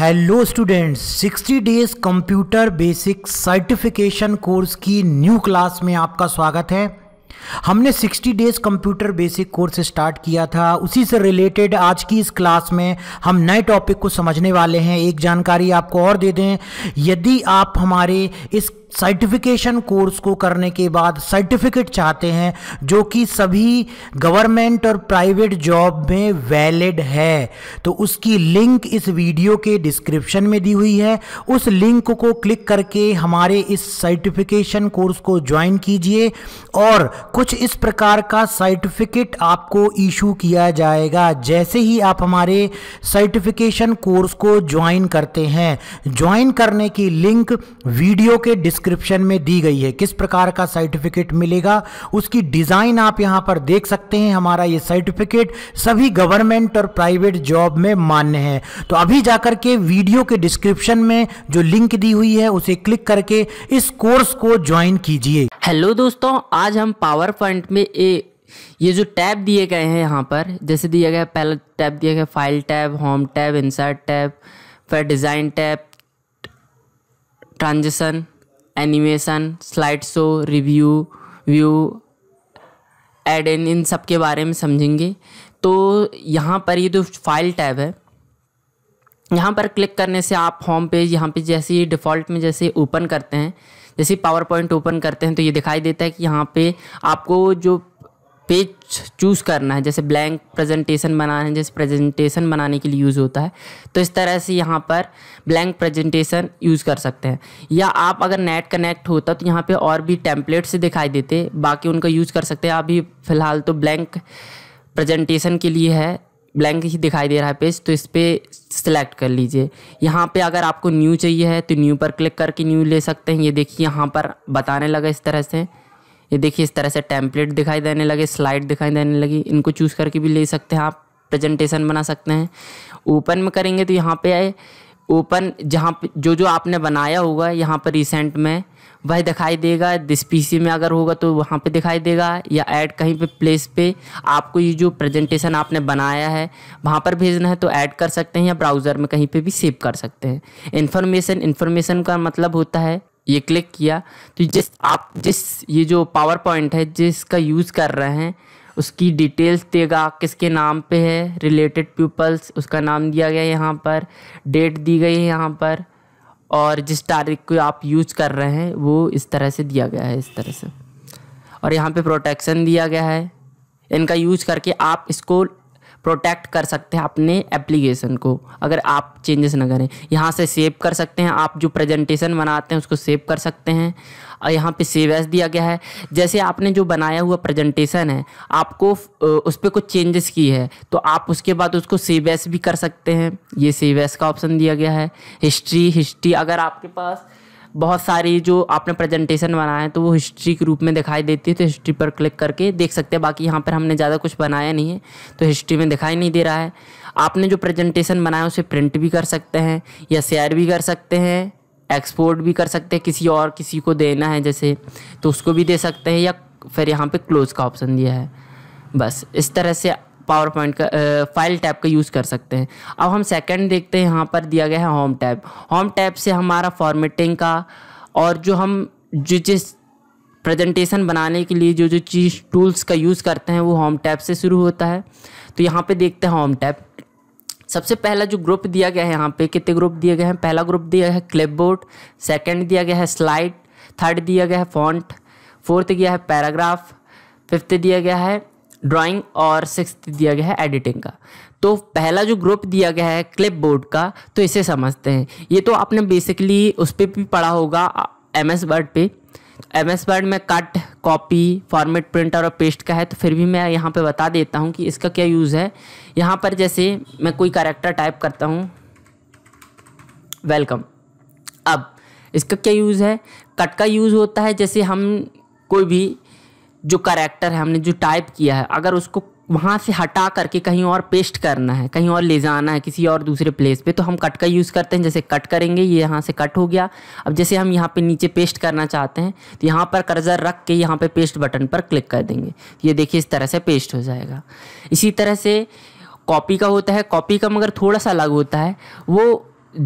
Hello students 60 days computer basic certification course की new class में आपका स्वागत है हमने 60 days computer basic course start किया था उसी से रिलेटेड आज की इस क्लास में हम नए टॉपिक को समझने वाले हैं एक जानकारी आपको और दे दें यदि आप हमारे इस सर्टिफिकेशन कोर्स को करने के बाद सर्टिफिकेट चाहते हैं जो कि सभी गवर्नमेंट और प्राइवेट जॉब में वैलिड है तो उसकी लिंक इस वीडियो के डिस्क्रिप्शन में दी हुई है उस लिंक को क्लिक करके हमारे इस सर्टिफिकेशन कोर्स को ज्वाइन कीजिए और कुछ इस प्रकार का सर्टिफिकेट आपको इशू किया जाएगा जैसे ही आप हमारे सर्टिफिकेशन कोर्स को ज्वाइन करते हैं ज्वाइन करने की लिंक वीडियो के डिस्क डिस्क्रिप्शन में दी गई है किस प्रकार का सर्टिफिकेट मिलेगा उसकी डिज़ाइन आप यहाँ पर देख सकते हैं हमारा ये सर्टिफिकेट सभी गवर्नमेंट और प्राइवेट जॉब में मान्य है तो अभी जाकर के वीडियो के डिस्क्रिप्शन में जो लिंक दी हुई है उसे क्लिक करके इस कोर्स को ज्वाइन कीजिए हेलो दोस्तों आज हम पावर पॉइंट में ए ये जो टैब दिए गए हैं यहाँ पर जैसे दिया गया पहला टैब दिया गया file tab home tab insert tab फिर design tab transition animation slide show review view add in इन सब के बारे में समझेंगे तो यहाँ पर ये जो फाइल टैब है यहाँ पर क्लिक करने से आप होम पेज यहाँ पे जैसे ही डिफ़ॉल्ट में जैसे ओपन करते हैं जैसे पावर पॉइंट ओपन करते हैं तो ये दिखाई देता है कि यहाँ पे आपको जो पेज चूज़ करना है जैसे ब्लैंक प्रेजेंटेशन बनाना है जैसे प्रेजेंटेशन बनाने के लिए यूज़ होता है तो इस तरह से यहाँ पर ब्लैंक प्रेजेंटेशन यूज़ कर सकते हैं या आप अगर नेट कनेक्ट होता तो यहाँ पे और भी टेम्पलेट्स दिखाई देते बाकी उनका यूज़ कर सकते हैं अभी फ़िलहाल तो ब्लैंक प्रजेंटेशन के लिए है ब्लैंक ही दिखाई दे रहा है पेज तो इस पर सिलेक्ट कर लीजिए यहाँ पे अगर आपको न्यू चाहिए है तो न्यू पर क्लिक करके न्यू ले सकते हैं ये देखिए यहाँ पर बताने लगा इस तरह से ये देखिए इस तरह से टैंपलेट दिखाई देने लगे स्लाइड दिखाई देने लगी इनको चूज़ करके भी ले सकते हैं आप प्रेजेंटेशन बना सकते हैं ओपन में करेंगे तो यहाँ पे आए ओपन जहाँ पर जो जो आपने बनाया होगा यहाँ पर रिसेंट में वह दिखाई देगा दिस पी में अगर होगा तो वहाँ पे दिखाई देगा या ऐड कहीं पे प्लेस पे आपको ये जो प्रेजेंटेशन आपने बनाया है वहाँ पर भेजना है तो ऐड कर सकते हैं या ब्राउज़र में कहीं पे भी सेव कर सकते हैं इन्फॉर्मेशन इन्फॉर्मेशन का मतलब होता है ये क्लिक किया तो जिस आप जिस ये जो पावर पॉइंट है जिसका यूज़ कर रहे हैं उसकी डिटेल्स देगा किसके नाम पे है रिलेटेड पीपल्स उसका नाम दिया गया यहाँ पर डेट दी गई है यहाँ पर और जिस तारीख को आप यूज कर रहे हैं वो इस तरह से दिया गया है इस तरह से और यहाँ पे प्रोटेक्शन दिया गया है इनका यूज करके आप इसको प्रोटेक्ट कर सकते हैं अपने एप्लीकेशन को अगर आप चेंजेस ना करें यहाँ से सेव कर सकते हैं आप जो प्रेजेंटेशन बनाते हैं उसको सेव कर सकते हैं और यहाँ पे सेव एस दिया गया है जैसे आपने जो बनाया हुआ प्रेजेंटेशन है आपको उस पर कुछ चेंजेस की है तो आप उसके बाद उसको सेव एस भी कर सकते हैं ये सेव एस का ऑप्शन दिया गया है हिस्ट्री हिस्ट्री अगर आपके पास बहुत सारी जो आपने प्रेजेंटेशन बनाए तो वो हिस्ट्री के रूप में दिखाई देती है तो हिस्ट्री पर क्लिक करके देख सकते हैं बाकी यहाँ पर हमने ज़्यादा कुछ बनाया नहीं है तो हिस्ट्री में दिखाई नहीं दे रहा है आपने जो प्रेजेंटेशन बनाया उसे प्रिंट भी कर सकते हैं या शेयर भी कर सकते हैं एक्सपोर्ट भी कर सकते हैं किसी और किसी को देना है जैसे तो उसको भी दे सकते हैं या फिर यहाँ पर क्लोज़ का ऑप्शन दिया है बस इस तरह से पावर पॉइंट का फाइल टैब का यूज़ कर सकते हैं अब हम सेकंड देखते हैं यहाँ पर दिया गया है होम टैब होम टैब से हमारा फॉर्मेटिंग का और जो हम जो जिस प्रेजेंटेशन बनाने के लिए जो जो चीज़ टूल्स का यूज़ करते हैं वो होम टैब से शुरू होता है तो यहाँ पे देखते हैं होम टैब सबसे पहला जो ग्रुप दिया गया है यहाँ पे कितने ग्रुप दिए गए हैं पहला ग्रुप दिया है क्लिप बोर्ड सेकेंड दिया गया है स्लाइड थर्ड दिया गया है फॉन्ट फोर्थ दिया है पैराग्राफ फिफ्थ दिया गया है ड्राइंग और सिक्स दिया गया है एडिटिंग का तो पहला जो ग्रुप दिया गया है क्लिप बोर्ड का तो इसे समझते हैं ये तो आपने बेसिकली उस पर भी पढ़ा होगा एम एस वर्ड पर एम एस वर्ड में कट कॉपी फॉर्मेट प्रिंटर और पेस्ट का है तो फिर भी मैं यहाँ पर बता देता हूँ कि इसका क्या यूज़ है यहाँ पर जैसे मैं कोई करेक्टर टाइप करता हूँ वेलकम अब इसका क्या यूज़ है कट का यूज़ होता है जैसे हम कोई भी जो करेक्टर है हमने जो टाइप किया है अगर उसको वहाँ से हटा करके कहीं और पेस्ट करना है कहीं और ले जाना है किसी और दूसरे प्लेस पे तो हम कट का यूज़ करते हैं जैसे कट करेंगे ये यहाँ से कट हो गया अब जैसे हम यहाँ पे नीचे पेस्ट करना चाहते हैं तो यहाँ पर कर्जर रख के यहाँ पे पेस्ट बटन पर क्लिक कर देंगे ये देखिए इस तरह से पेस्ट हो जाएगा इसी तरह से कॉपी का होता है कॉपी का मगर थोड़ा सा अलग होता है वो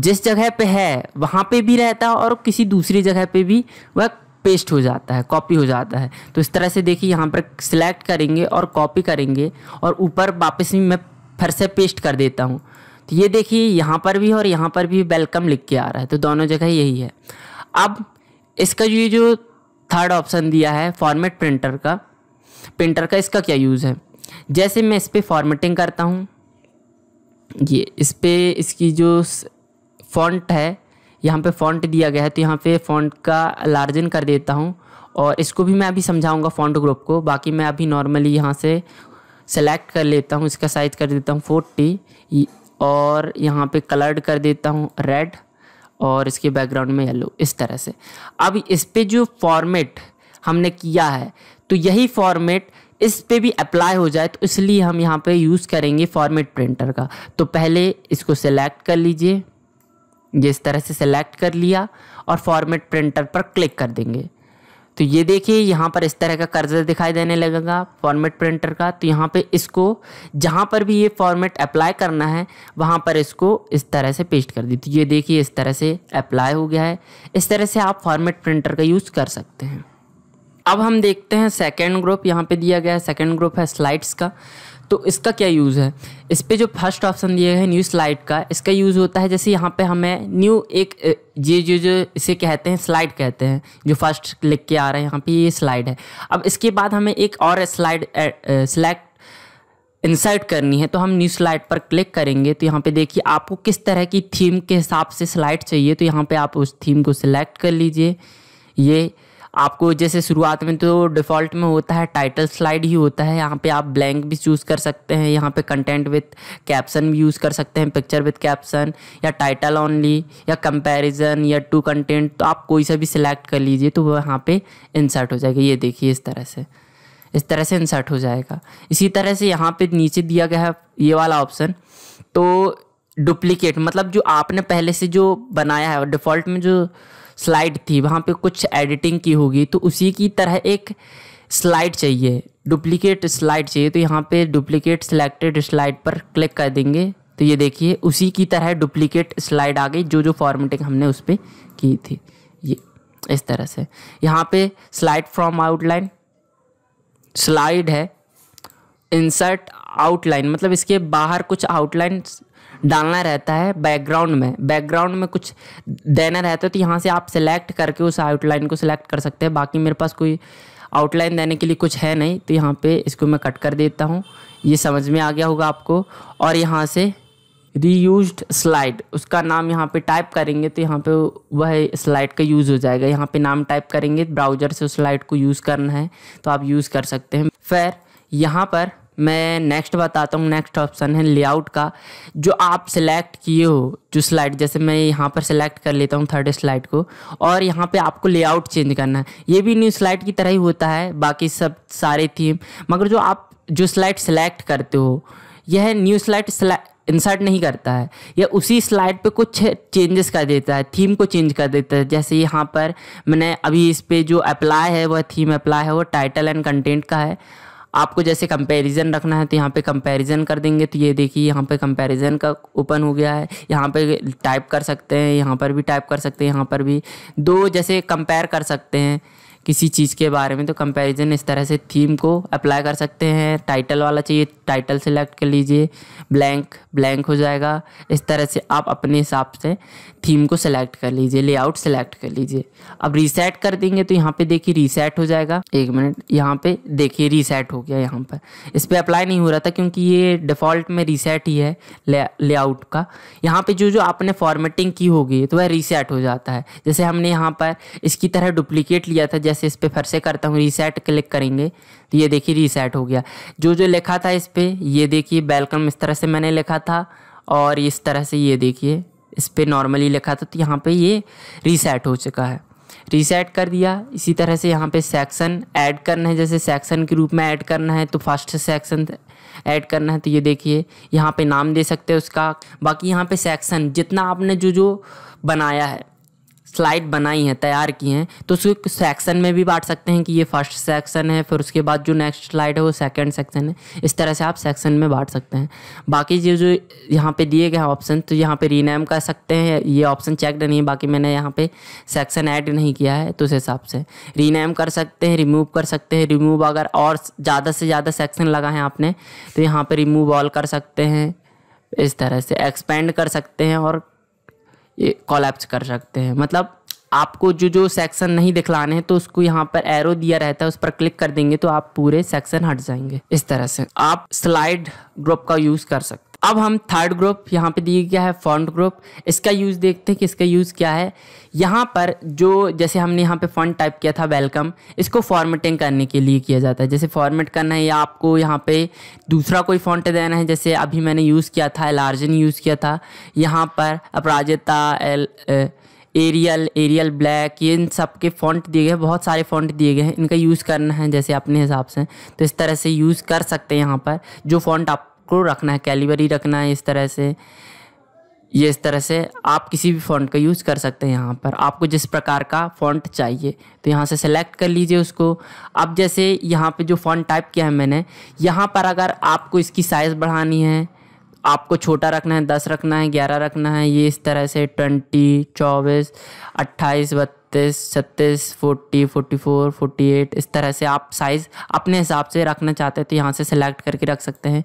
जिस जगह पर है वहाँ पर भी रहता है और किसी दूसरी जगह पर भी वह पेस्ट हो जाता है कॉपी हो जाता है तो इस तरह से देखिए यहाँ पर सिलेक्ट करेंगे और कॉपी करेंगे और ऊपर वापस मैं फिर से पेस्ट कर देता हूँ तो ये देखिए यहाँ पर भी और यहाँ पर भी वेलकम लिख के आ रहा है तो दोनों जगह यही है अब इसका ये जो थर्ड ऑप्शन दिया है फॉर्मेट प्रिंटर का प्रिंटर का इसका क्या यूज़ है जैसे मैं इस पर फॉर्मेटिंग करता हूँ ये इस पर इसकी जो फॉन्ट है यहाँ पे फॉन्ट दिया गया है तो यहाँ पे फॉन्ट का लार्जन कर देता हूँ और इसको भी मैं अभी समझाऊँगा फॉन्ट ग्रुप को बाकी मैं अभी नॉर्मली यहाँ से सेलेक्ट कर लेता हूँ इसका साइज़ कर देता हूँ फोर्टी और यहाँ पे कलर्ड कर देता हूँ रेड और इसके बैकग्राउंड में येलो इस तरह से अब इस पर जो फॉर्मेट हमने किया है तो यही फॉर्मेट इस पर भी अप्लाई हो जाए तो इसलिए हम यहाँ पे यूज़ करेंगे फॉर्मेट प्रिंटर का तो पहले इसको सेलेक्ट कर लीजिए ये इस तरह से सेलेक्ट कर लिया और फॉर्मेट प्रिंटर पर क्लिक कर देंगे तो ये देखिए यहाँ पर इस तरह का कर्जर दिखाई देने लगेगा फॉर्मेट प्रिंटर का तो यहाँ पे इसको जहाँ पर भी ये फॉर्मेट अप्लाई करना है वहाँ पर इसको इस तरह से पेस्ट कर दी तो ये देखिए इस तरह से अप्लाई हो गया है इस तरह से आप फॉर्मेट प्रिंटर का यूज़ कर सकते हैं अब हम देखते हैं सेकेंड ग्रुप यहाँ पर दिया गया है सेकेंड ग्रुप है स्लाइड्स का तो इसका क्या यूज़ है इस पर जो फर्स्ट ऑप्शन दिया है न्यू स्लाइड का इसका यूज़ होता है जैसे यहाँ पे हमें न्यू एक ये जो जो इसे कहते हैं स्लाइड कहते हैं जो फर्स्ट क्लिक के आ रहा है यहाँ पे ये स्लाइड है अब इसके बाद हमें एक और स्लाइड सिलेक्ट इंसर्ट करनी है तो हम न्यू स्लाइड पर क्लिक करेंगे तो यहाँ पे देखिए आपको किस तरह की थीम के हिसाब से स्लाइड चाहिए तो यहाँ पे आप उस थीम को सिलेक्ट कर लीजिए ये आपको जैसे शुरुआत में तो डिफ़ॉल्ट में होता है टाइटल स्लाइड ही होता है यहाँ पे आप ब्लैंक भी चूज़ कर सकते हैं यहाँ पे कंटेंट विथ कैप्शन भी यूज़ कर सकते हैं पिक्चर विथ कैप्शन या टाइटल ओनली या कंपैरिजन या टू कंटेंट तो आप कोई सा भी सिलेक्ट कर लीजिए तो वह यहाँ पर इंसर्ट हो जाएगा ये देखिए इस तरह से इस तरह से इंसर्ट हो जाएगा इसी तरह से यहाँ पर नीचे दिया गया है ये वाला ऑप्शन तो डुप्लीकेट मतलब जो आपने पहले से जो बनाया है डिफ़ॉल्ट में जो स्लाइड थी वहाँ पे कुछ एडिटिंग की होगी तो उसी की तरह एक स्लाइड चाहिए डुप्लीकेट स्लाइड चाहिए तो यहाँ पे डुप्लीकेट सिलेक्टेड स्लाइड पर क्लिक कर देंगे तो ये देखिए उसी की तरह डुप्लीकेट स्लाइड आ गई जो जो फॉर्मेटिंग हमने उस पर की थी ये इस तरह से यहाँ पे स्लाइड फ्रॉम आउटलाइन स्लाइड है इंसर्ट आउटलाइन मतलब इसके बाहर कुछ आउटलाइन डालना रहता है बैकग्राउंड में बैकग्राउंड में कुछ देना रहता है तो यहाँ से आप सिलेक्ट करके उस आउटलाइन को सिलेक्ट कर सकते हैं बाकी मेरे पास कोई आउटलाइन देने के लिए कुछ है नहीं तो यहाँ पे इसको मैं कट कर देता हूँ ये समझ में आ गया होगा आपको और यहाँ से रीयूज्ड स्लाइड उसका नाम यहाँ पे टाइप करेंगे तो यहाँ पे वह स्लाइड का यूज़ हो जाएगा यहाँ पे नाम टाइप करेंगे ब्राउजर से उस स्लाइड को यूज़ करना है तो आप यूज़ कर सकते हैं फिर यहाँ पर मैं नेक्स्ट बताता हूँ नेक्स्ट ऑप्शन है लेआउट का जो आप सिलेक्ट किए हो जो स्लाइड जैसे मैं यहाँ पर सिलेक्ट कर लेता हूँ थर्ड स्लाइड को और यहाँ पे आपको लेआउट चेंज करना है ये भी न्यू स्लाइड की तरह ही होता है बाकी सब सारे थीम मगर जो आप जो स्लाइड सेलेक्ट करते हो यह न्यू स्लाइड इंसर्ट नहीं करता है यह उसी स्लाइड पे कुछ चेंजेस कर देता है थीम को चेंज कर देता है जैसे यहाँ पर मैंने अभी इस पर जो अप्लाई है वह थीम अप्लाई है वो टाइटल एंड कंटेंट का है आपको जैसे कंपैरिजन रखना है तो यहाँ पे कंपैरिजन कर देंगे तो ये देखिए यहाँ पे कंपैरिजन का ओपन हो गया है यहाँ पे टाइप कर सकते हैं यहाँ पर भी टाइप कर सकते हैं यहाँ पर भी दो जैसे कंपेयर कर सकते हैं किसी चीज़ के बारे में तो कंपैरिजन इस तरह से थीम को अप्लाई कर सकते हैं टाइटल वाला चाहिए टाइटल सेलेक्ट कर लीजिए ब्लैंक ब्लैंक हो जाएगा इस तरह से आप अपने हिसाब से थीम को सेलेक्ट कर लीजिए लेआउट सेलेक्ट कर लीजिए अब रीसेट कर देंगे तो यहाँ पे देखिए रीसेट हो जाएगा एक मिनट यहाँ पे देखिए रीसेट हो गया यहाँ पर इस पर अप्लाई नहीं हो रहा था क्योंकि ये डिफ़ॉल्ट में रीसेट ही है लेआउट का यहाँ पर जो जो आपने फॉर्मेटिंग की होगी तो वह रीसेट हो जाता है जैसे हमने यहाँ पर इसकी तरह डुप्लीकेट लिया था जैसे इस पर फिर से करता हूँ रीसेट क्लिक करेंगे तो ये देखिए रीसेट हो गया जो जो लिखा था इस पर ये देखिए वेलकम इस तरह से मैंने लिखा था और इस तरह से ये देखिए इस पर नॉर्मली लिखा था तो यहाँ पे ये रीसेट हो चुका है रीसेट कर दिया इसी तरह से यहाँ पे सेक्शन ऐड करना है जैसे सेक्शन के रूप में ऐड करना है तो फर्स्ट सेक्शन ऐड करना है तो ये देखिए यहाँ पे नाम दे सकते हैं उसका बाकी यहाँ पे सेक्शन जितना आपने जो जो बनाया है स्लाइड बनाई हैं तैयार की हैं तो उसको सेक्शन में भी बांट सकते हैं कि ये फर्स्ट सेक्शन है फिर उसके बाद जो नेक्स्ट स्लाइड है वो सेकेंड सेक्शन है इस तरह से आप सेक्शन में बांट सकते हैं बाकी जो जो यहाँ पर दिए गए हैं ऑप्शन तो यहाँ पर रीनेम कर सकते हैं ये ऑप्शन चेक नहीं है बाकी मैंने यहाँ पर सेक्शन ऐड नहीं किया है तो उस हिसाब से रीनेम कर सकते हैं रिमूव कर सकते हैं रिमूव अगर और ज़्यादा से ज़्यादा सेक्शन लगा है आपने तो यहाँ पर रिमूव ऑल कर सकते हैं इस तरह से एक्सपेंड कर सकते हैं और ये कॉलैप्स कर सकते हैं मतलब आपको जो जो सेक्शन नहीं दिखलाने हैं तो उसको यहाँ पर एरो दिया रहता है उस पर क्लिक कर देंगे तो आप पूरे सेक्शन हट जाएंगे इस तरह से आप स्लाइड ग्रुप का यूज़ कर सकते अब हम थर्ड ग्रुप यहाँ पे दिया गया है फॉन्ट ग्रुप इसका यूज़ देखते हैं कि इसका यूज़ क्या है यहाँ पर जो जैसे हमने यहाँ पे फॉन्ट टाइप किया था वेलकम इसको फॉर्मेटिंग करने के लिए किया जाता है जैसे फॉर्मेट करना है या आपको यहाँ पे दूसरा कोई फॉन्ट देना है जैसे अभी मैंने यूज़ किया था एलार्जन यूज़ किया था यहाँ पर Aparajita L A, Arial Arial Black ये इन सब के फॉन्ट दिए गए बहुत सारे फॉन्ट दिए गए हैं इनका यूज़ करना है जैसे अपने हिसाब से तो इस तरह से यूज़ कर सकते हैं यहाँ पर जो फॉन्ट आप को रखना है कैलिवरी रखना है इस तरह से ये इस तरह से आप किसी भी फॉन्ट का यूज़ कर सकते हैं यहाँ पर आपको जिस प्रकार का फॉन्ट चाहिए तो यहाँ से सेलेक्ट कर लीजिए उसको अब जैसे यहाँ पे जो फॉन्ट टाइप किया है मैंने यहाँ पर अगर आपको इसकी साइज़ बढ़ानी है आपको छोटा रखना है दस रखना है ग्यारह रखना है ये इस तरह से ट्वेंटी चौबीस अट्ठाईस बत्तीस छत्तीस छत्तीस forty forty four forty eight इस तरह से आप साइज़ अपने हिसाब से रखना चाहते हैं तो यहाँ से सेलेक्ट करके रख सकते हैं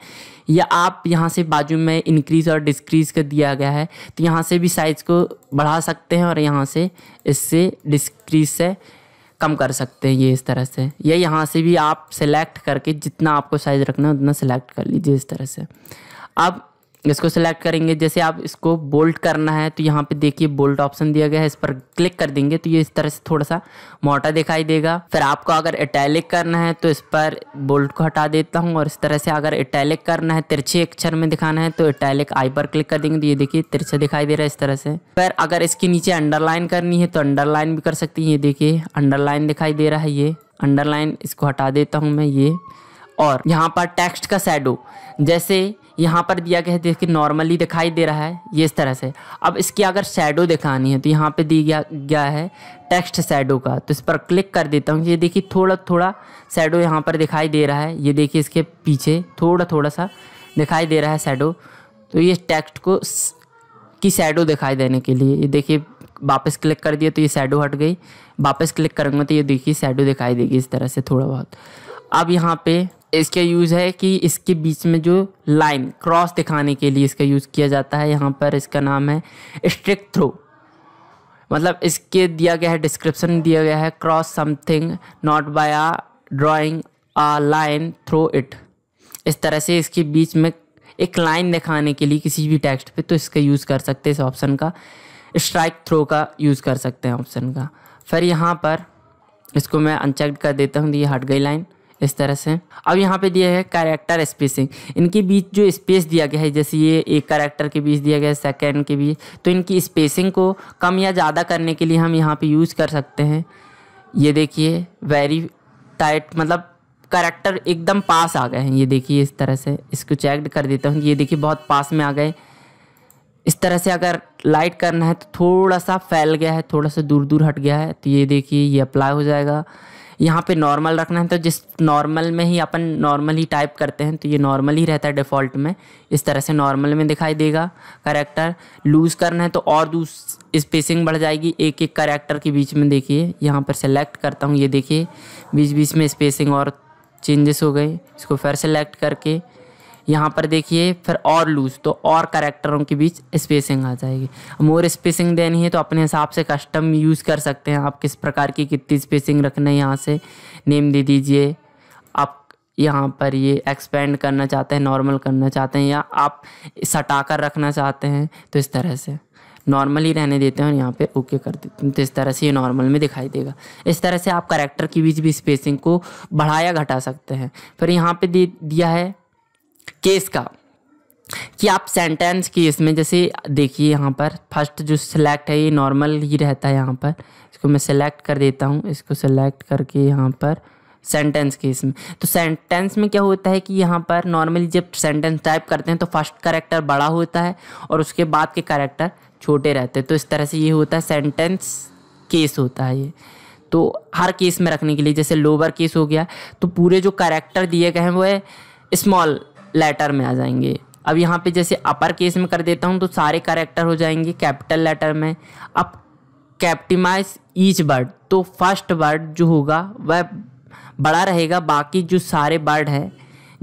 या आप यहाँ से बाजू में इंक्रीज़ और डिस्क्रीज़ कर दिया गया है तो यहाँ से भी साइज़ को बढ़ा सकते हैं और यहाँ से इससे डिस्क्रीज से कम कर सकते हैं ये इस तरह से या यहाँ से भी आप सेलेक्ट करके जितना आपको साइज़ रखना है उतना सेलेक्ट कर लीजिए इस तरह से अब इसको सिलेक्ट करेंगे जैसे आप इसको बोल्ट करना है तो यहाँ पे देखिए बोल्ट ऑप्शन दिया गया है इस पर क्लिक कर देंगे तो ये इस तरह से थोड़ा सा मोटा दिखाई देगा फिर आपको अगर इटैलिक करना है तो इस पर बोल्ट को हटा देता हूँ और इस तरह से अगर इटैलिक करना है तिरछे अक्षर में दिखाना है तो इटैलिक आई पर क्लिक कर देंगे तो ये देखिए तिरछे दिखाई दे रहा है इस तरह से फिर अगर इसके नीचे अंडरलाइन करनी है तो अंडरलाइन भी कर सकती है ये देखिए अंडरलाइन दिखाई दे रहा है ये अंडरलाइन इसको हटा देता हूँ मैं ये और यहाँ पर टेक्स्ट का सैडो जैसे यहाँ पर दिया गया है देखिए नॉर्मली दिखाई दे रहा है ये इस तरह से अब इसकी अगर शेडो दिखानी है तो यहाँ पे दी गया गया है टेक्स्ट शेडो का तो इस पर क्लिक कर देता हूँ ये देखिए थोड़ा थोड़ा शेडो यहाँ पर दिखाई दे रहा है ये देखिए इसके पीछे थोड़ा थोड़ा सा दिखाई दे रहा है शेडो तो ये टेक्स्ट को की शेडो दिखाई देने के लिए ये देखिए वापस क्लिक कर दिया तो ये शेडो हट गई वापस क्लिक करूँगा तो ये देखिए शेडो दिखाई देगी इस तरह से थोड़ा बहुत अब यहाँ पे इसका यूज़ है कि इसके बीच में जो लाइन क्रॉस दिखाने के लिए इसका यूज़ किया जाता है यहाँ पर इसका नाम है स्ट्रिक थ्रो मतलब इसके दिया गया है डिस्क्रिप्शन दिया गया है cross something not by a drawing a line through it इस तरह से इसके बीच में एक लाइन दिखाने के लिए किसी भी टेक्स्ट पे तो इसका यूज़ कर सकते हैं इस ऑप्शन का स्ट्राइक थ्रो का यूज़ कर सकते हैं ऑप्शन का फिर यहाँ पर इसको मैं अनचेक कर देता हूँ ये हट गई लाइन इस तरह से अब यहाँ पे दिया है कैरेक्टर स्पेसिंग इनके बीच जो स्पेस दिया गया है जैसे ये एक कैरेक्टर के बीच दिया गया है सेकेंड के बीच तो इनकी स्पेसिंग को कम या ज़्यादा करने के लिए हम यहाँ पे यूज़ कर सकते हैं ये देखिए वेरी टाइट मतलब करेक्टर एकदम पास आ गए हैं ये देखिए इस तरह से इसको चेक कर देता हूँ ये देखिए बहुत पास में आ गए इस तरह से अगर लाइट करना है तो थोड़ा सा फैल गया है थोड़ा सा दूर दूर हट गया है तो ये देखिए ये अप्लाई हो जाएगा यहाँ पे नॉर्मल रखना है तो जिस नॉर्मल में ही अपन नॉर्मली टाइप करते हैं तो ये नॉर्मल ही रहता है डिफ़ॉल्ट में इस तरह से नॉर्मल में दिखाई देगा करेक्टर लूज़ करना है तो और दूस स्पेसिंग बढ़ जाएगी एक एक करेक्टर के बीच में देखिए यहाँ पर सेलेक्ट करता हूँ ये देखिए बीच बीच में स्पेसिंग और चेंजेस हो गए इसको फिर सेलेक्ट करके यहाँ पर देखिए फिर और लूज तो और करेक्टरों के बीच स्पेसिंग आ जाएगी मोर स्पेसिंग देनी है तो अपने हिसाब से कस्टम यूज़ कर सकते हैं आप किस प्रकार की कितनी स्पेसिंग रखना है यहाँ से नेम दे दीजिए आप यहाँ पर ये एक्सपेंड करना चाहते हैं नॉर्मल करना चाहते हैं या आप सटा कर रखना चाहते हैं तो इस तरह से नॉर्मल ही रहने देते हैं और यहाँ पे ओके कर देते हैं तो इस तरह से ये नॉर्मल में दिखाई देगा इस तरह से आप करेक्टर के बीच भी स्पेसिंग को बढ़ाया घटा सकते हैं फिर यहाँ पे दे दिया है केस का कि आप सेंटेंस केस में जैसे देखिए यहाँ पर फर्स्ट जो सिलेक्ट है ये नॉर्मल ही रहता है यहाँ पर इसको मैं सिलेक्ट कर देता हूँ इसको सिलेक्ट करके यहाँ पर सेंटेंस केस में तो सेंटेंस में क्या होता है कि यहाँ पर नॉर्मली जब सेंटेंस टाइप करते हैं तो फर्स्ट करेक्टर बड़ा होता है और उसके बाद के करेक्टर छोटे रहते हैं तो इस तरह से ये होता है सेंटेंस केस होता है ये तो हर केस में रखने के लिए जैसे लोअर केस हो गया तो पूरे जो करेक्टर दिए गए हैं वो है स्मॉल लेटर में आ जाएंगे अब यहाँ पे जैसे अपर केस में कर देता हूँ तो सारे करेक्टर हो जाएंगे कैपिटल लेटर में अब कैप्टिमाइज ईच वर्ड तो फर्स्ट वर्ड जो होगा वह बड़ा रहेगा बाकी जो सारे वर्ड है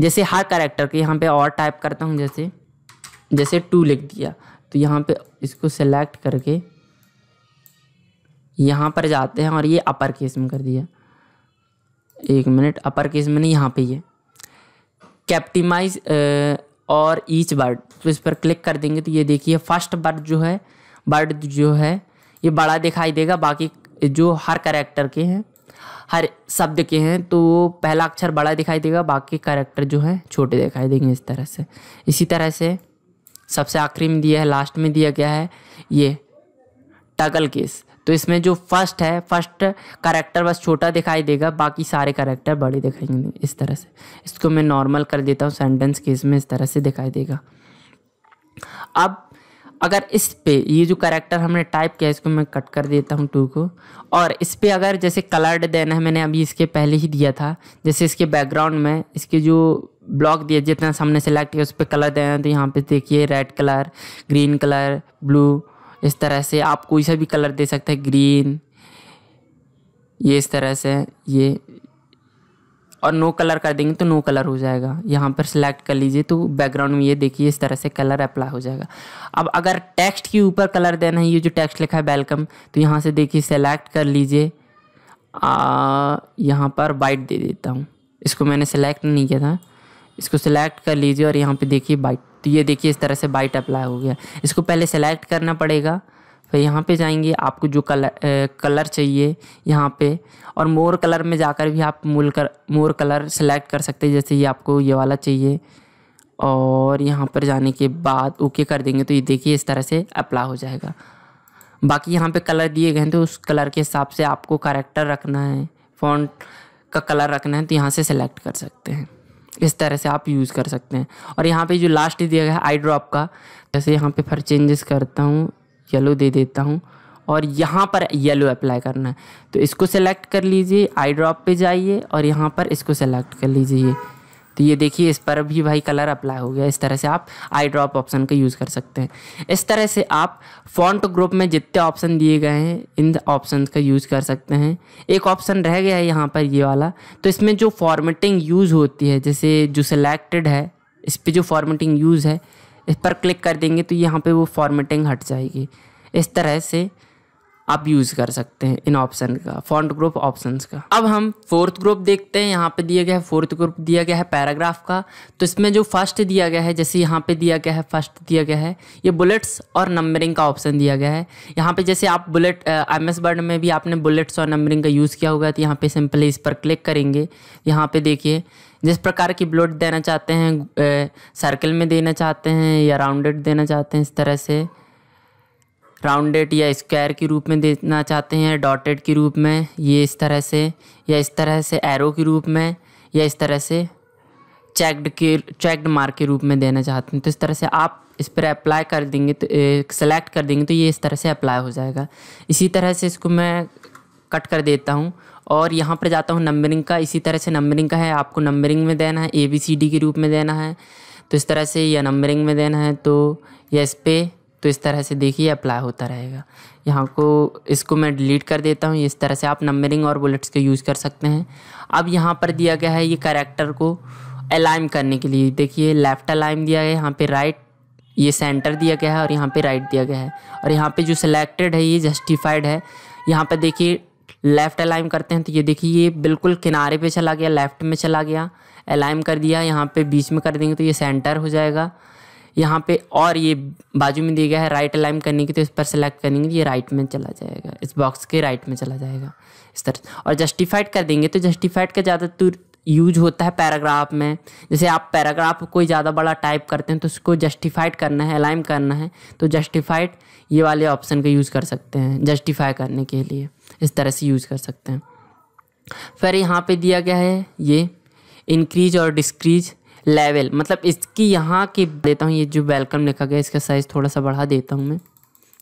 जैसे हर करेक्टर के यहाँ पे और टाइप करता हूँ जैसे जैसे टू लिख दिया तो यहाँ पे इसको सेलेक्ट करके यहाँ पर जाते हैं और ये अपर केस में कर दिया एक मिनट अपर केस में नहीं यहाँ पे ये यह। कैप्टिमाइज uh, और ईच बर्ड तो इस पर क्लिक कर देंगे तो ये देखिए फर्स्ट बर्ड जो है बर्ड जो है ये बड़ा दिखाई देगा बाकी जो हर करेक्टर के हैं हर शब्द के हैं तो पहला अक्षर बड़ा दिखाई देगा बाकी करेक्टर जो है छोटे दिखाई देंगे इस तरह से इसी तरह से सबसे आखिरी में दिया है लास्ट में दिया गया है ये टगल केस तो इसमें जो फर्स्ट है फर्स्ट करेक्टर बस छोटा दिखाई देगा बाकी सारे करेक्टर बड़े दिखाएंगे इस तरह से इसको मैं नॉर्मल कर देता हूँ सेंटेंस केस में इस तरह से दिखाई देगा अब अगर इस पे ये जो करेक्टर हमने टाइप किया इसको मैं कट कर देता हूँ टू को और इस पे अगर जैसे कलर्ड देना है मैंने अभी इसके पहले ही दिया था जैसे इसके बैकग्राउंड में इसके जो ब्लॉक दिया जितना हमने सेलेक्ट किया उस पर कलर देना है तो यहाँ पे देखिए red colour green colour blue इस तरह से आप कोई सा भी कलर दे सकते हैं ग्रीन ये इस तरह से ये और नो कलर कर देंगे तो नो कलर हो जाएगा यहाँ पर सिलेक्ट कर लीजिए तो बैकग्राउंड में ये देखिए इस तरह से कलर अप्लाई हो जाएगा अब अगर टेक्स्ट के ऊपर कलर देना है ये जो टेक्स्ट लिखा है वेलकम तो यहाँ से देखिए सेलेक्ट कर लीजिए यहाँ पर वाइट दे देता हूँ इसको मैंने सेलेक्ट नहीं किया था इसको सेलेक्ट कर लीजिए और यहाँ पे देखिए बाइट तो ये देखिए इस तरह से बाइट अप्लाई हो गया इसको पहले सेलेक्ट करना पड़ेगा फिर यहाँ पे जाएंगे आपको जो कलर ए, कलर चाहिए यहाँ पे और मोर कलर में जाकर भी आप मूल कर मोर कलर सेलेक्ट कर सकते हैं जैसे ये आपको ये वाला चाहिए और यहाँ पर जाने के बाद ओके कर देंगे तो ये देखिए इस तरह से अप्लाई हो जाएगा बाकी यहाँ पे कलर दिए गए हैं तो उस कलर के हिसाब से आपको करेक्टर रखना है फॉन्ट का कलर रखना है तो यहाँ से सेलेक्ट कर सकते हैं इस तरह से आप यूज़ कर सकते हैं और यहाँ पे जो लास्ट दिया गया है आई ड्रॉप का जैसे यहाँ पे फिर चेंजेस करता हूँ येलो दे देता हूँ और यहाँ पर येलो अप्लाई करना है तो इसको सेलेक्ट कर लीजिए आई ड्रॉप पे जाइए और यहाँ पर इसको सेलेक्ट कर लीजिए तो ये देखिए इस पर भी भाई कलर अप्लाई हो गया इस तरह से आप आई ड्रॉप ऑप्शन का यूज़ कर सकते हैं इस तरह से आप फॉन्ट ग्रुप में जितने ऑप्शन दिए गए हैं इन ऑप्शन का यूज़ कर सकते हैं एक ऑप्शन रह गया है यहाँ पर ये वाला तो इसमें जो फॉर्मेटिंग यूज़ होती है जैसे जो सिलेक्टेड है इस पर जो फॉर्मेटिंग यूज़ है इस पर क्लिक कर देंगे तो यहाँ पर वो फॉर्मेटिंग हट जाएगी इस तरह से आप यूज़ कर सकते हैं इन ऑप्शन का फॉन्ट ग्रुप ऑप्शंस का अब हम फोर्थ ग्रुप देखते हैं यहाँ पे दिया गया है फोर्थ ग्रुप दिया गया है पैराग्राफ का तो इसमें जो फर्स्ट दिया गया है जैसे यहाँ पे दिया गया है फर्स्ट दिया गया है ये बुलेट्स और नंबरिंग का ऑप्शन दिया गया है यहाँ पे जैसे आप बुलेट एम एस वर्ड में भी आपने बुलेट्स और नंबरिंग का यूज़ किया होगा तो यहाँ पर सिंपली इस पर क्लिक करेंगे यहाँ पर देखिए जिस प्रकार की ब्लड देना चाहते हैं सर्कल में देना चाहते हैं या राउंडेड देना चाहते हैं इस तरह से राउंडेड या स्क्वायर के रूप में देना चाहते हैं डॉटेड के रूप में ये इस तरह से या इस तरह से एरो के रूप में या इस तरह से चेकड के चेकड मार्क के रूप में देना चाहते हैं तो इस तरह से आप इस पर अप्लाई कर देंगे तो सेलेक्ट कर देंगे तो ये इस तरह से अप्लाई हो जाएगा इसी तरह से इसको मैं कट कर देता हूँ और यहाँ पर जाता हूँ नंबरिंग का इसी तरह से नंबरिंग का है आपको नंबरिंग में देना है ए बी सी डी के रूप में देना है तो इस तरह से या नंबरिंग में देना है तो या इस पर तो इस तरह से देखिए अप्लाई होता रहेगा यहाँ को इसको मैं डिलीट कर देता हूँ इस तरह से आप नंबरिंग और बुलेट्स का यूज़ कर सकते हैं अब यहाँ पर दिया गया है ये करेक्टर को अलाइम करने के लिए देखिए लेफ़्ट अलाइम दिया है यहाँ पे राइट ये सेंटर दिया गया है और यहाँ पे राइट दिया गया है और यहाँ पे जो सिलेक्टेड है ये जस्टिफाइड है यहाँ पर देखिए लेफ़्ट अलाइम करते हैं तो ये देखिए ये बिल्कुल किनारे पे चला गया लेफ़्ट में चला गया अलाइम कर दिया यहाँ पे बीच में कर देंगे तो ये सेंटर हो जाएगा यहाँ पे और ये बाजू में दिया गया है राइट अलाइन करने की तो इस पर सेलेक्ट करेंगे ये राइट में चला जाएगा इस बॉक्स के राइट में चला जाएगा इस तरह और जस्टिफाइड कर देंगे तो जस्टिफाइड का ज़्यादा तुर तो यूज होता है पैराग्राफ में जैसे आप पैराग्राफ कोई ज़्यादा बड़ा टाइप करते हैं तो उसको जस्टिफाइड करना है अलाइम करना है तो जस्टिफाइड ये वाले ऑप्शन का यूज़ कर सकते हैं जस्टिफाई करने के लिए इस तरह से यूज़ कर सकते हैं फिर यहाँ पे दिया गया है ये इंक्रीज और डिस्क्रीज लेवल मतलब इसकी यहाँ की देता हूँ ये जो वेलकम लिखा गया इसका साइज़ थोड़ा सा बढ़ा देता हूँ मैं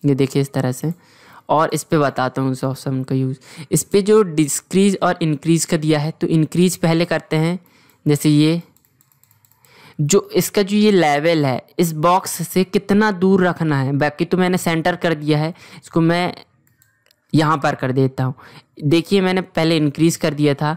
ये देखिए इस तरह से और इस पर बताता हूँ उस ऑप्शन का यूज़ इस पर जो डिस्क्रीज और इंक्रीज़ का दिया है तो इंक्रीज़ पहले करते हैं जैसे ये जो इसका जो ये लेवल है इस बॉक्स से कितना दूर रखना है बाकी तो मैंने सेंटर कर दिया है इसको मैं यहाँ पर कर देता हूँ देखिए मैंने पहले इंक्रीज़ कर दिया था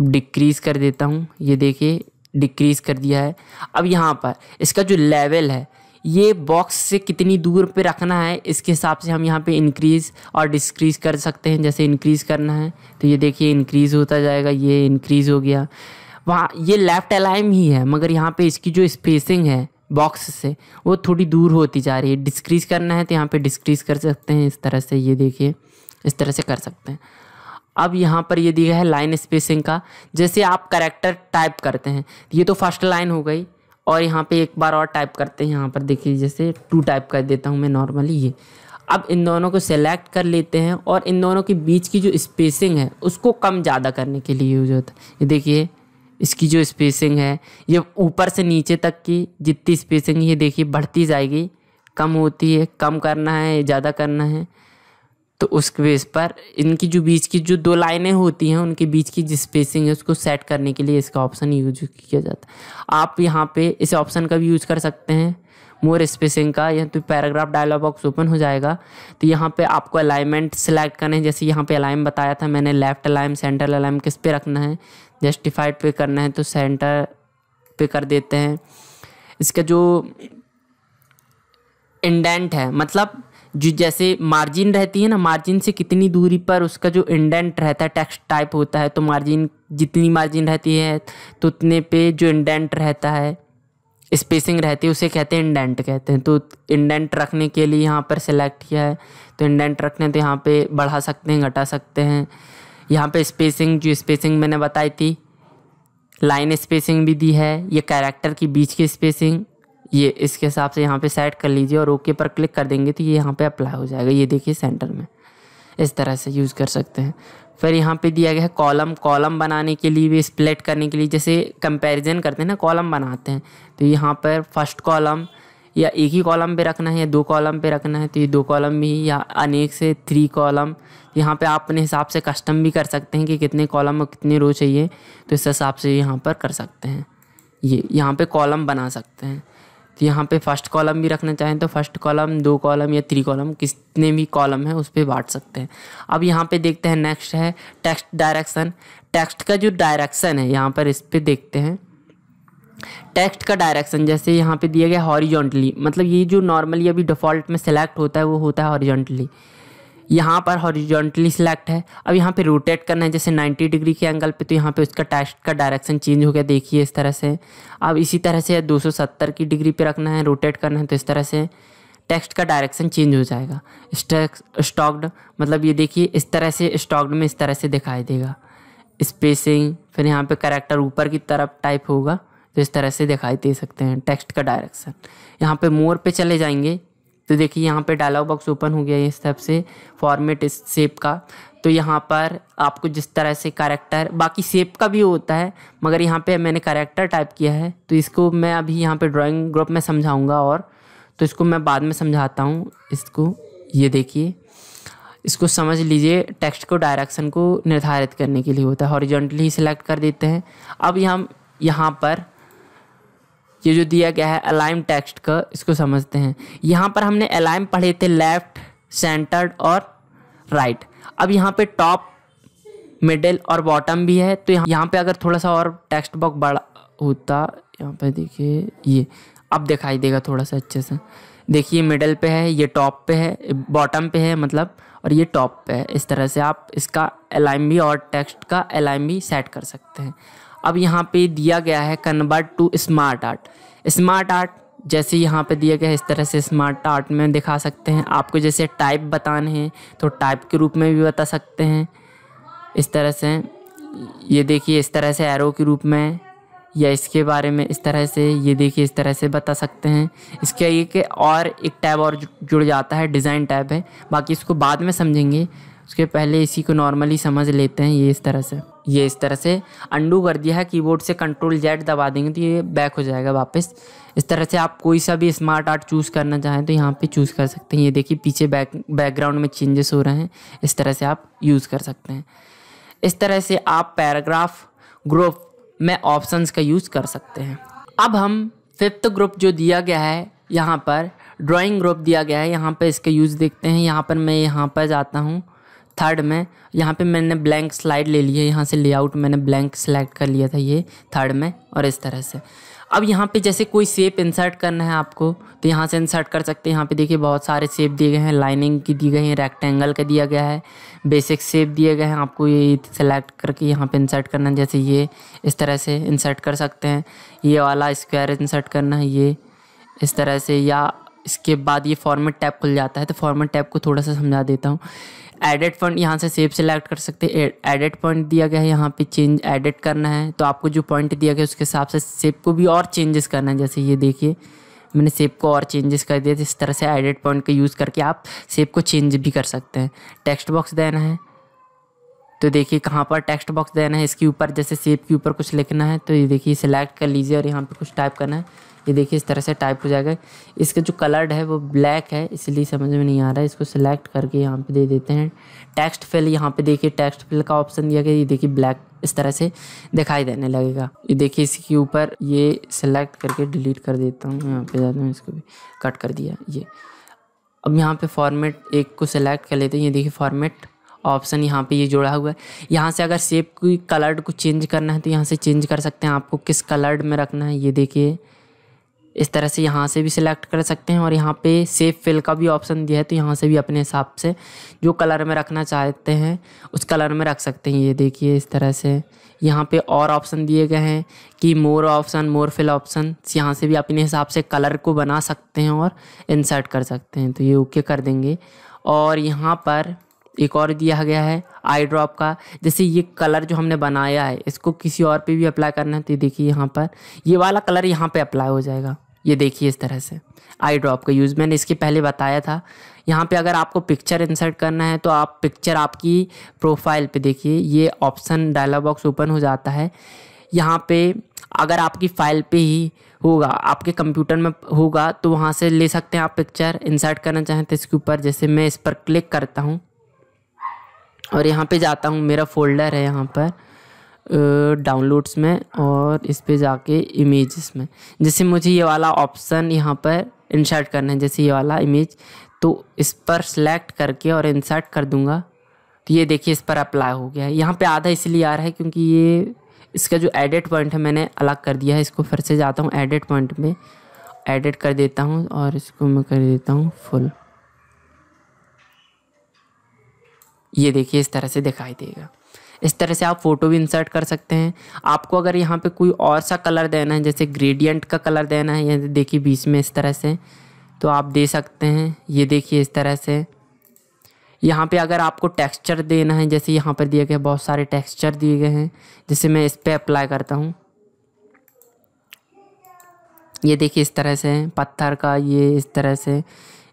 डिक्रीज़ कर देता हूँ ये देखिए डिक्रीज़ कर दिया है अब यहाँ पर इसका जो लेवल है ये बॉक्स से कितनी दूर पे रखना है इसके हिसाब से हम यहाँ पे इंक्रीज़ और डिक्रीज़ कर सकते हैं जैसे इंक्रीज़ करना है तो ये देखिए इंक्रीज़ होता जाएगा ये इंक्रीज़ हो गया वहाँ ये लेफ़्ट अलाइम ही है मगर यहाँ पे इसकी जो स्पेसिंग है बॉक्स से वो थोड़ी दूर होती जा रही है डिस्क्रीज़ करना है तो यहाँ पर डिस्क्रीज़ कर सकते हैं इस तरह से ये देखिए इस तरह से कर सकते हैं अब यहाँ पर ये दिया है लाइन स्पेसिंग का जैसे आप करेक्टर टाइप करते हैं ये तो फर्स्ट लाइन हो गई और यहाँ पे एक बार और टाइप करते हैं यहाँ पर देखिए जैसे टू टाइप कर देता हूँ मैं नॉर्मली ये अब इन दोनों को सेलेक्ट कर लेते हैं और इन दोनों के बीच की जो स्पेसिंग है उसको कम ज़्यादा करने के लिए यूज होता है ये देखिए इसकी जो स्पेसिंग है ये ऊपर से नीचे तक की जितनी स्पेसिंग ये देखिए बढ़ती जाएगी कम होती है कम करना है ज़्यादा करना है तो उस बेस पर इनकी जो बीच की जो दो लाइनें होती हैं उनके बीच की जिस स्पेसिंग है उसको सेट करने के लिए इसका ऑप्शन यूज किया जाता है आप यहाँ पे इस ऑप्शन का भी यूज कर सकते हैं मोर स्पेसिंग का या तो पैराग्राफ डायलॉग बॉक्स ओपन हो जाएगा तो यहाँ पे आपको अलाइनमेंट सेलेक्ट करना है जैसे यहाँ पे अलाइम बताया था मैंने लेफ्ट अलाइम सेंटर अलाइम किस पे रखना है जस्टिफाइड पे करना है तो सेंटर पे कर देते हैं इसका जो इंडेंट है मतलब जो जैसे मार्जिन रहती है ना मार्जिन से कितनी दूरी पर उसका जो इंडेंट रहता है टेक्स्ट टाइप होता है तो मार्जिन जितनी मार्जिन रहती है तो उतने पे जो इंडेंट रहता है स्पेसिंग रहती है उसे कहते हैं इंडेंट कहते हैं तो इंडेंट रखने के लिए यहाँ पर सेलेक्ट किया है तो इंडेंट रखने तो यहाँ पर बढ़ा सकते हैं घटा सकते हैं यहाँ पर स्पेसिंग जो स्पेसिंग मैंने बताई थी लाइन स्पेसिंग भी दी है ये कैरेक्टर की बीच की स्पेसिंग ये इसके हिसाब से यहाँ पे सेट कर लीजिए और ओके पर क्लिक कर देंगे तो ये यहाँ पे अप्लाई हो जाएगा ये देखिए सेंटर में इस तरह से यूज़ कर सकते हैं फिर यहाँ पे दिया गया है कॉलम कॉलम बनाने के लिए भी स्प्लिट करने के लिए जैसे कंपैरिजन करते हैं ना कॉलम बनाते हैं तो यहाँ पर फर्स्ट कॉलम या एक ही कॉलम पर रखना है या दो कॉलम पर रखना है तो ये दो कॉलम भी या अनेक से थ्री कॉलम यहाँ पर आप अपने हिसाब से कस्टम भी कर सकते हैं कि कितने कॉलम और कितने रो चाहिए तो इस हिसाब से यहाँ पर कर सकते हैं ये यहाँ पे कॉलम बना सकते हैं तो यहाँ पे फर्स्ट कॉलम भी रखना चाहें तो फर्स्ट कॉलम दो कॉलम या थ्री कॉलम कितने भी कॉलम है उस पर बांट सकते हैं अब यहाँ पे देखते हैं नेक्स्ट है टेक्स्ट डायरेक्शन टेक्स्ट का जो डायरेक्शन है यहाँ पर इस पर देखते हैं टेक्स्ट का डायरेक्शन जैसे यहाँ पे दिया गया हॉरिजॉन्टली मतलब ये जो नॉर्मली अभी डिफ़ॉल्ट में सेलेक्ट होता है वो होता है हॉरिजॉन्टली यहाँ पर हॉरिजॉन्टली सिलेक्ट है अब यहाँ पे रोटेट करना है जैसे 90 डिग्री के एंगल पे तो यहाँ पे उसका टेस्ट का डायरेक्शन चेंज हो गया देखिए इस तरह से अब इसी तरह से 270 की डिग्री पे रखना है रोटेट करना है तो इस तरह से टेक्स्ट का डायरेक्शन चेंज हो जाएगा स्टॉक्ड मतलब ये देखिए इस तरह से स्टॉक्ड में इस तरह से दिखाई देगा स्पेसिंग फिर यहाँ पर करेक्टर ऊपर की तरफ टाइप होगा तो इस तरह से दिखाई दे सकते हैं टेक्स्ट का डायरेक्शन यहाँ पे मोर पे चले जाएंगे तो देखिए यहाँ पे डायलॉग बॉक्स ओपन हो गया है इस तरफ से फॉर्मेट इस सेप का तो यहाँ पर आपको जिस तरह से करेक्टर बाकी सेप का भी होता है मगर यहाँ पे मैंने करेक्टर टाइप किया है तो इसको मैं अभी यहाँ पे ड्राइंग ग्रुप में समझाऊँगा और तो इसको मैं बाद में समझाता हूँ इसको ये देखिए इसको समझ लीजिए टेक्स्ट को डायरेक्शन को निर्धारित करने के लिए होता है हॉरिजेंटली सिलेक्ट कर देते हैं अब हम यहाँ पर ये जो दिया गया है अलाइम टेक्स्ट का इसको समझते हैं यहाँ पर हमने अलाइम पढ़े थे लेफ्ट सेंटर्ड और राइट right. अब यहाँ पे टॉप मिडिल और बॉटम भी है तो यहाँ पे अगर थोड़ा सा और टेक्स्ट बॉक्स बड़ा होता यहाँ पे देखिए ये अब दिखाई देगा थोड़ा सा अच्छे से देखिए मिडल पे है ये टॉप पे है बॉटम पे है मतलब और ये टॉप पे है इस तरह से आप इसका अलाइम भी और टेक्स्ट का अलाइम भी सेट कर सकते हैं अब यहाँ पे दिया गया है convert to smart art smart art जैसे यहाँ पे दिया गया है इस तरह से स्मार्ट आर्ट में दिखा सकते हैं आपको जैसे टाइप बताने हैं तो टाइप के रूप में भी बता सकते हैं इस तरह से ये देखिए इस तरह से एरो के रूप में या इसके बारे में इस तरह से ये देखिए इस तरह से बता सकते हैं इसके एक और एक टैब और जुड़ जाता है डिज़ाइन टैब है बाकी इसको बाद में समझेंगे उसके पहले इसी को नॉर्मली समझ लेते हैं ये इस तरह से ये इस तरह से अंडू कर दिया है कीबोर्ड से कंट्रोल जेड दबा देंगे तो ये बैक हो जाएगा वापस इस तरह से आप कोई सा भी स्मार्ट आर्ट चूज़ करना चाहें तो यहाँ पे चूज़ कर सकते हैं ये देखिए पीछे बैक बैकग्राउंड में चेंजेस हो रहे हैं इस तरह से आप यूज़ कर सकते हैं इस तरह से आप पैराग्राफ ग्रुप में ऑप्शंस का यूज़ कर सकते हैं अब हम फिफ्थ ग्रुप जो दिया गया है यहाँ पर ड्राइंग ग्रुप दिया गया है यहाँ पर इसका यूज़ देखते हैं यहाँ पर मैं यहाँ पर जाता हूँ थर्ड में यहाँ पे मैंने ब्लैंक स्लाइड ले ली है यहाँ से लेआउट मैंने ब्लैंक सेलेक्ट कर लिया था ये थर्ड में और इस तरह से अब यहाँ पे जैसे कोई सेप इंसर्ट करना है आपको तो यहाँ से इंसर्ट कर सकते हैं यहाँ पे देखिए बहुत सारे सेप दिए गए हैं लाइनिंग की दी गई है रेक्टेंगल का दिया गया है बेसिक सेप दिए गए हैं आपको ये सेलेक्ट करके यहाँ पे इंसर्ट करना है जैसे ये इस तरह से इंसर्ट कर सकते हैं ये वाला स्क्वायर इंसर्ट करना है ये इस तरह से या इसके बाद ये फॉर्मेट टैब खुल जाता है तो फॉर्मेट टैब को थोड़ा सा समझा देता हूँ एडिट पॉइंट यहाँ से सेव सेलेक्ट कर सकते हैं एडिट पॉइंट दिया गया है यहाँ पे चेंज एडिट करना है तो आपको जो पॉइंट दिया गया उसके हिसाब से सेप को भी और चेंजेस करना है जैसे ये देखिए मैंने सेप को और चेंजेस कर दिया तो इस तरह से एडिट पॉइंट का यूज़ करके आप सेप को चेंज भी कर सकते हैं टेक्स्ट बॉक्स देना है तो देखिए कहाँ पर टेक्स्ट बॉक्स देना है इसके ऊपर जैसे सेप के ऊपर कुछ लिखना है तो ये देखिए सिलेक्ट कर लीजिए और यहाँ पर कुछ टाइप करना है ये देखिए इस तरह से टाइप हो जाएगा इसका जो कलर्ड है वो ब्लैक है इसलिए समझ में नहीं आ रहा है इसको सिलेक्ट करके यहाँ पे दे देते हैं टेक्स्ट फिल यहाँ पे देखिए टेक्स्ट फिल का ऑप्शन दिया गया ये देखिए ब्लैक इस तरह से दिखाई देने लगेगा ये देखिए इसके ऊपर ये सिलेक्ट करके डिलीट कर देता हूँ यहाँ पे जाता हूँ इसको भी कट कर दिया ये अब यहाँ पर फॉर्मेट एक को सिलेक्ट कर लेते हैं ये देखिए फॉर्मेट ऑप्शन यहाँ पे ये जोड़ा हुआ है यहाँ से अगर सेप की कलर्ड को चेंज करना है तो यहाँ से चेंज कर सकते हैं आपको किस कलर्ड में रखना है ये देखिए इस तरह से यहाँ से भी सिलेक्ट कर सकते हैं और यहाँ पे सेफ फिल का भी ऑप्शन दिया है तो यहाँ से भी अपने हिसाब से जो कलर में रखना चाहते हैं उस कलर में रख सकते हैं ये देखिए इस तरह से यहाँ पे और ऑप्शन दिए गए हैं कि more option more fill option यहाँ से भी अपने हिसाब से कलर को बना सकते हैं और इंसर्ट कर सकते हैं तो ये ओके कर देंगे और यहाँ पर एक और दिया गया है आई ड्रॉप का जैसे ये कलर जो हमने बनाया है इसको किसी और पे भी अप्लाई करना है तो देखिए यहाँ पर ये वाला कलर यहाँ पे अप्लाई हो जाएगा ये देखिए इस तरह से आई ड्रॉप का यूज़ मैंने इसके पहले बताया था यहाँ पे अगर आपको पिक्चर इंसर्ट करना है तो आप पिक्चर आपकी प्रोफाइल पे देखिए ये ऑप्शन डायलॉग बॉक्स ओपन हो जाता है यहाँ पे अगर आपकी फ़ाइल पे ही होगा आपके कंप्यूटर में होगा तो वहाँ से ले सकते हैं आप पिक्चर इंसर्ट करना चाहें तो इसके ऊपर जैसे मैं इस पर क्लिक करता हूँ और यहाँ पे जाता हूँ मेरा फोल्डर है यहाँ पर डाउनलोड्स में और इस पर जाके इमेज़ में जैसे मुझे ये वाला ऑप्शन यहाँ पर इंसर्ट करना है जैसे ये वाला इमेज तो इस पर सेलेक्ट करके और इंसर्ट कर दूँगा तो ये देखिए इस पर अप्लाई हो गया है यहाँ पर आधा इसलिए आ रहा है क्योंकि ये इसका जो एडिट पॉइंट है मैंने अलग कर दिया है इसको फिर से जाता हूँ एडिट पॉइंट में एडिट कर देता हूँ और इसको मैं कर देता हूँ फुल ये देखिए इस तरह से दिखाई देगा इस तरह से आप फ़ोटो भी इंसर्ट कर सकते हैं आपको अगर यहाँ पे कोई और सा कलर देना है जैसे ग्रेडियंट का कलर देना है ये देखिए बीच में इस तरह से तो आप दे सकते हैं ये देखिए इस तरह से यहाँ पे अगर आपको टेक्सचर देना है जैसे यहाँ पर दिए गए बहुत सारे टेक्सचर दिए गए हैं जैसे मैं इस पर अप्लाई करता हूँ ये देखिए इस तरह से पत्थर का ये इस तरह से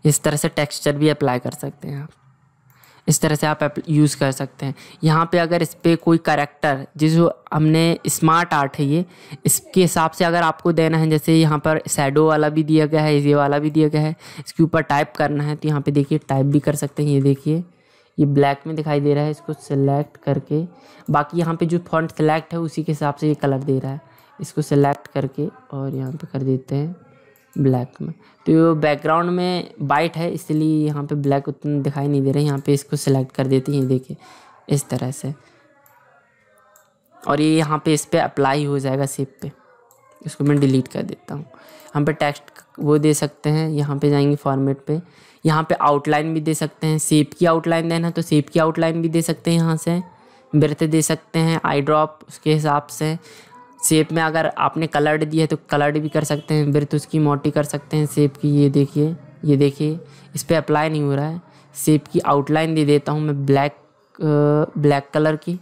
इस तरह से टेक्स्चर भी अप्लाई कर सकते हैं आप इस तरह से आप यूज़ कर सकते हैं यहाँ पे अगर इस पर कोई करेक्टर जिस हमने स्मार्ट आर्ट है ये इसके हिसाब से अगर आपको देना है जैसे यहाँ पर सैडो वाला भी दिया गया है ये वाला भी दिया गया है इसके ऊपर टाइप करना है तो यहाँ पे देखिए टाइप भी कर सकते हैं ये देखिए ये ब्लैक में दिखाई दे रहा है इसको सिलेक्ट करके बाकी यहाँ पर जो फॉन्ट सेलेक्ट है उसी के हिसाब से ये कलर दे रहा है इसको सेलेक्ट करके और यहाँ पर कर देते हैं ब्लैक में तो बैकग्राउंड में वाइट है इसलिए यहाँ पे ब्लैक उतना दिखाई नहीं दे रहा है यहाँ पे इसको सिलेक्ट कर देते हैं देखिए इस तरह से और ये यहाँ पे इस पर अप्लाई हो जाएगा सेप पे इसको मैं डिलीट कर देता हूँ हम पे टेक्स्ट वो दे सकते हैं यहाँ पे जाएंगे फॉर्मेट पे यहाँ पे आउटलाइन भी दे सकते हैं सेप की आउटलाइन देना तो सेप की आउटलाइन भी दे सकते हैं यहाँ से बर्थ दे सकते हैं आई ड्रॉप उसके हिसाब से सेप में अगर आपने कलर्ड दिया है तो कलर्ड भी कर सकते हैं ब्रथ उसकी मोटी कर सकते हैं सेप की ये देखिए ये देखिए इस पर अप्लाई नहीं हो रहा है सेप की आउटलाइन दे देता हूँ मैं ब्लैक ब्लैक कलर की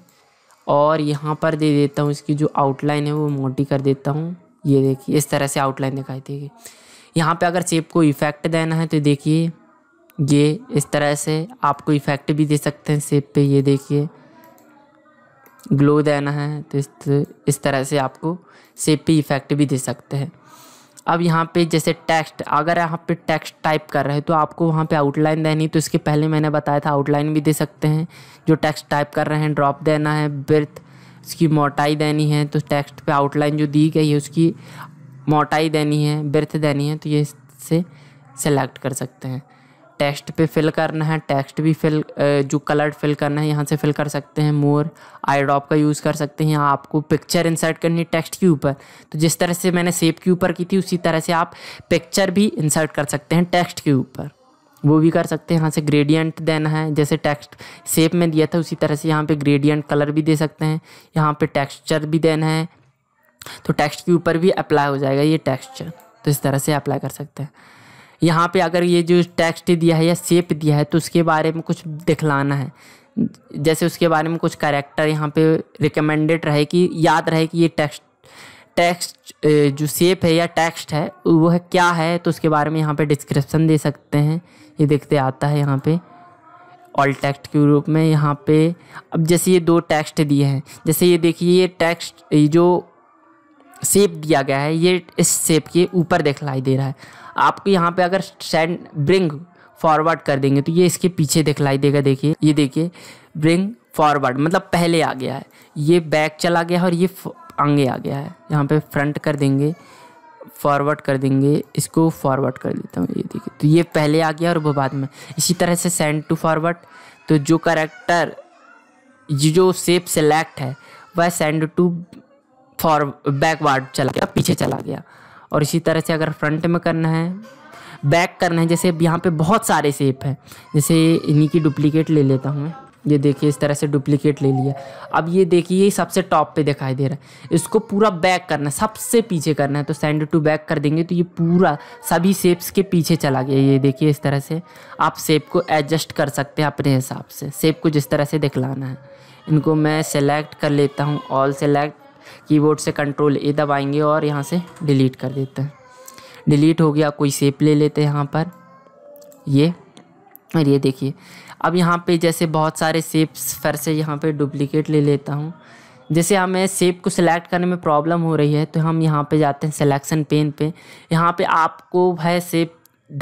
और यहाँ पर दे देता हूँ इसकी जो आउटलाइन है वो मोटी कर देता हूँ ये देखिए इस तरह से आउटलाइन दिखाई देगी यहाँ पे अगर सेप को इफ़ेक्ट देना है तो देखिए ये इस तरह से आपको इफ़ेक्ट भी दे सकते हैं सेप पे ये देखिए ग्लो देना है तो इस इस तरह से आपको सेपी इफ़ेक्ट भी दे सकते हैं अब यहाँ पे जैसे टेक्स्ट अगर यहाँ पे टेक्स्ट टाइप कर रहे हैं तो आपको वहाँ पे आउटलाइन देनी तो इसके पहले मैंने बताया था आउटलाइन भी दे सकते हैं जो टेक्स्ट टाइप कर रहे हैं ड्रॉप देना है बर्थ उसकी मोटाई देनी है तो टेक्स्ट पे आउटलाइन जो दी गई है उसकी मोटाई देनी है बर्थ देनी है तो ये इससे सेलेक्ट कर सकते हैं टेक्स्ट पे फिल करना है टेक्स्ट भी फिल जो कलर्ड फिल करना है यहाँ से फिल कर सकते हैं मोर आई ड्रॉप का यूज़ कर सकते हैं यहाँ आपको पिक्चर इंसर्ट करनी है टेक्स्ट के ऊपर तो जिस तरह से मैंने सेप के ऊपर की थी उसी तरह से आप पिक्चर भी इंसर्ट कर सकते हैं टेक्स्ट के ऊपर वो भी कर सकते हैं यहाँ से ग्रेडियंट देना है जैसे टेक्स्ट सेप में दिया था उसी तरह से यहाँ पर ग्रेडियंट कलर भी दे सकते हैं यहाँ पर टेक्स्चर भी देना है तो टेक्स्ट के ऊपर भी अप्लाई हो जाएगा ये टेक्स्चर तो इस तरह से अप्लाई कर सकते हैं यहाँ पे अगर ये जो टेक्स्ट दिया है या सेप दिया है तो उसके बारे में कुछ दिखलाना है जैसे उसके बारे में कुछ करेक्टर यहाँ पे रिकमेंडेड रहे कि याद रहे कि ये टेक्स्ट टेक्स्ट जो सेप है या टेक्स्ट है वो है क्या है तो उसके बारे में यहाँ पे डिस्क्रिप्शन दे सकते हैं ये देखते आता है यहाँ पे ऑल टेक्स्ट के रूप में यहाँ पे अब जैसे ये दो टेक्स्ट दिए हैं जैसे ये देखिए ये टेक्स्ट जो सेप दिया गया है ये इस सेप के ऊपर दिखलाई दे रहा है आपको यहाँ पे अगर सेंड ब्रिंग फॉरवर्ड कर देंगे तो ये इसके पीछे दिखलाई देगा देखिए ये देखिए ब्रिंग फॉरवर्ड मतलब पहले आ गया है ये बैक चला गया है और ये आगे आ गया है यहाँ पे फ्रंट कर देंगे फॉरवर्ड कर देंगे इसको फॉरवर्ड कर देता हूँ ये देखिए तो ये पहले आ गया और वो बाद में इसी तरह से सेंड टू फॉरवर्ड तो जो करेक्टर जो सेप सेलेक्ट है वह सेंड टू फॉर बैकवर्ड चला गया पीछे चला गया और इसी तरह से अगर फ्रंट में करना है बैक करना है जैसे यहाँ पे बहुत सारे सेप हैं जैसे इन्हीं की डुप्लीकेट ले लेता हूँ मैं ये देखिए इस तरह से डुप्लीकेट ले लिया अब ये देखिए ये सबसे टॉप पे दिखाई दे रहा है इसको पूरा बैक करना है सबसे पीछे करना है तो सेंड टू बैक कर देंगे तो ये पूरा सभी सेप्स के पीछे चला गया ये देखिए इस तरह से आप सेप को एडजस्ट कर सकते हैं अपने हिसाब से सेप को जिस तरह से दिखलाना है इनको मैं सेलेक्ट कर लेता हूँ ऑल सेलेक्ट कीबोर्ड से कंट्रोल ए दबाएंगे और यहाँ से डिलीट कर देते हैं डिलीट हो गया कोई सेप ले लेते हैं यहाँ पर ये और ये देखिए अब यहाँ पे जैसे बहुत सारे सेप्स फिर से यहाँ पे डुप्लीकेट ले लेता हूँ जैसे हमें सेप को सिलेक्ट करने में प्रॉब्लम हो रही है तो हम यहाँ पे जाते हैं सिलेक्शन पेन पे यहाँ पे आपको है सेप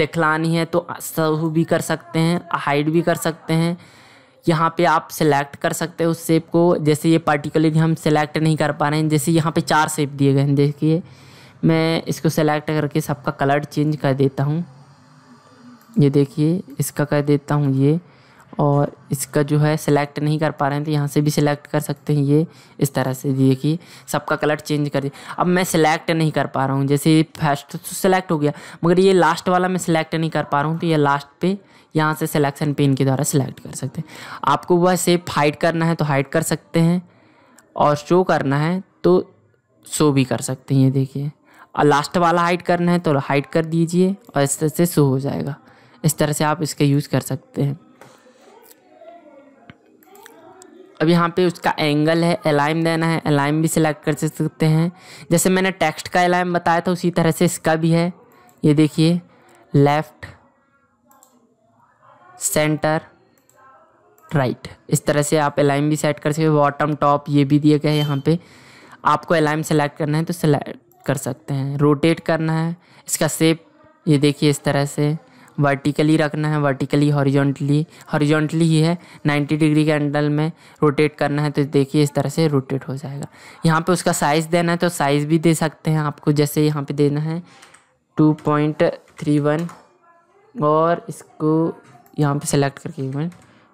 दिखलानी है तो सहू भी कर सकते हैं हाइड भी कर सकते हैं यहाँ पे आप सिलेक्ट कर सकते हो उस सेप को जैसे ये पार्टिकुलरली हम सेलेक्ट नहीं कर पा रहे हैं जैसे यहाँ पे चार सेप दिए गए हैं देखिए मैं इसको सेलेक्ट करके सबका कलर चेंज कर देता हूँ ये देखिए इसका कर देता हूँ ये और इसका जो है सेलेक्ट नहीं कर पा रहे हैं तो यहाँ से भी सिलेक्ट कर सकते हैं ये इस तरह से देखिए सबका कलर चेंज कर दिया अब मैं सिलेक्ट नहीं कर पा रहा हूँ जैसे फर्स्ट तो सिलेक्ट हो गया मगर ये लास्ट वाला मैं सिलेक्ट नहीं कर पा रहा हूँ तो ये लास्ट पे यहाँ से सिलेक्शन पिन के द्वारा सिलेक्ट कर सकते हैं आपको वह सेप हाइड करना है तो हाइड कर सकते हैं और शो करना है तो शो भी कर सकते हैं ये देखिए और लास्ट वाला हाइड करना है तो हाइड कर दीजिए और इस तरह से शो हो जाएगा इस तरह से आप इसका यूज़ कर सकते हैं अब यहाँ पे उसका एंगल है अलाइम देना है अलाइम भी सिलेक्ट कर सकते हैं जैसे मैंने टेक्स्ट का अलाइम बताया था उसी तरह से इसका भी है ये देखिए लेफ़्ट सेंटर राइट इस तरह से आप अलाइम भी सेट कर सकते हो बॉटम टॉप ये भी दिए गए हैं यहाँ पे आपको अलाइम सेलेक्ट करना है तो सेलेक्ट कर सकते हैं रोटेट करना है इसका सेप ये देखिए इस तरह से वर्टिकली रखना है वर्टिकली हॉरिजॉन्टली हॉरिजॉन्टली ही है 90 डिग्री के एंडल में रोटेट करना है तो देखिए इस तरह से रोटेट हो जाएगा यहाँ पे उसका साइज़ देना है तो साइज़ भी दे सकते हैं आपको जैसे यहाँ पे देना है 2.31 और इसको यहाँ पे सेलेक्ट करके event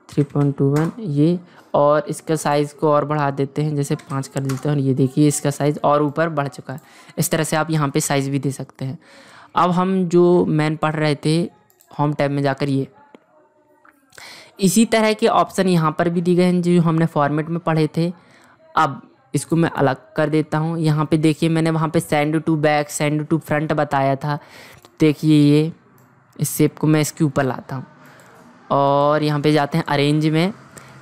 three point two one ये और इसका साइज़ को और बढ़ा देते हैं जैसे पाँच कर देते हैं और ये देखिए इसका साइज़ और ऊपर बढ़ चुका है इस तरह से आप यहाँ पे साइज़ भी दे सकते हैं अब हम जो मैन पढ़ रहे थे होम टैब में जाकर ये इसी तरह के ऑप्शन यहाँ पर भी दिए गए हैं जो हमने फॉर्मेट में पढ़े थे अब इसको मैं अलग कर देता हूँ यहाँ पे देखिए मैंने वहाँ पे send to back send to front बताया था देखिए ये इस सेप को मैं इसके ऊपर लाता हूँ और यहाँ पे जाते हैं अरेंज में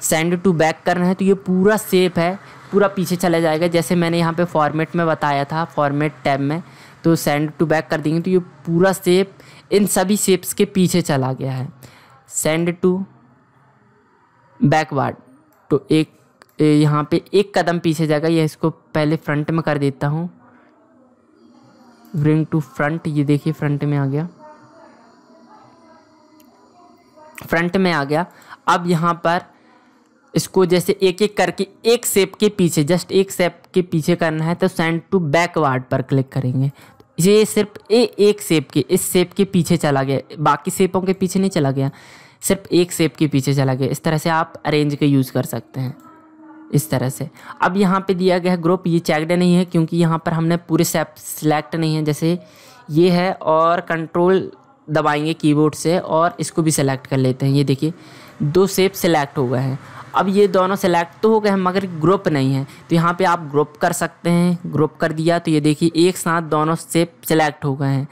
सेंड टू बैक करना है तो ये पूरा सेप है पूरा पीछे चला जाएगा जैसे मैंने यहाँ पे फॉर्मेट में बताया था फॉर्मेट टैब में तो सेंड टू बैक कर देंगे तो ये पूरा सेप इन सभी सेप्स के पीछे चला गया है सेंड टू बैकवर्ड तो एक यहाँ पे एक कदम पीछे जाएगा यह इसको पहले फ्रंट में कर देता हूँ ब्रिंग टू फ्रंट ये देखिए फ्रंट में आ गया फ्रंट में आ गया अब यहाँ पर इसको जैसे एक एक करके एक सेप के पीछे जस्ट एक सेप के पीछे करना है तो सेंड टू बैकवर्ड पर क्लिक करेंगे ये सिर्फ ए एक सेप के इस सेप के पीछे चला गया बाकी सेपों के पीछे नहीं चला गया सिर्फ एक सेप के पीछे चला गया इस तरह से आप अरेंज के यूज़ कर सकते हैं इस तरह से अब यहाँ पे दिया गया ग्रुप ये चेकड नहीं है क्योंकि यहाँ पर हमने पूरे सेप सिलेक्ट नहीं है जैसे ये है और कंट्रोल दबाएंगे कीबोर्ड से और इसको भी सिलेक्ट कर लेते हैं ये देखिए दो सेप सेलेक्ट हो गए हैं अब ये दोनों सेलेक्ट तो हो गए हैं मगर ग्रुप नहीं है तो यहाँ पे आप ग्रुप कर सकते हैं ग्रुप कर दिया तो ये देखिए एक साथ दोनों सेप सेलेक्ट हो गए हैं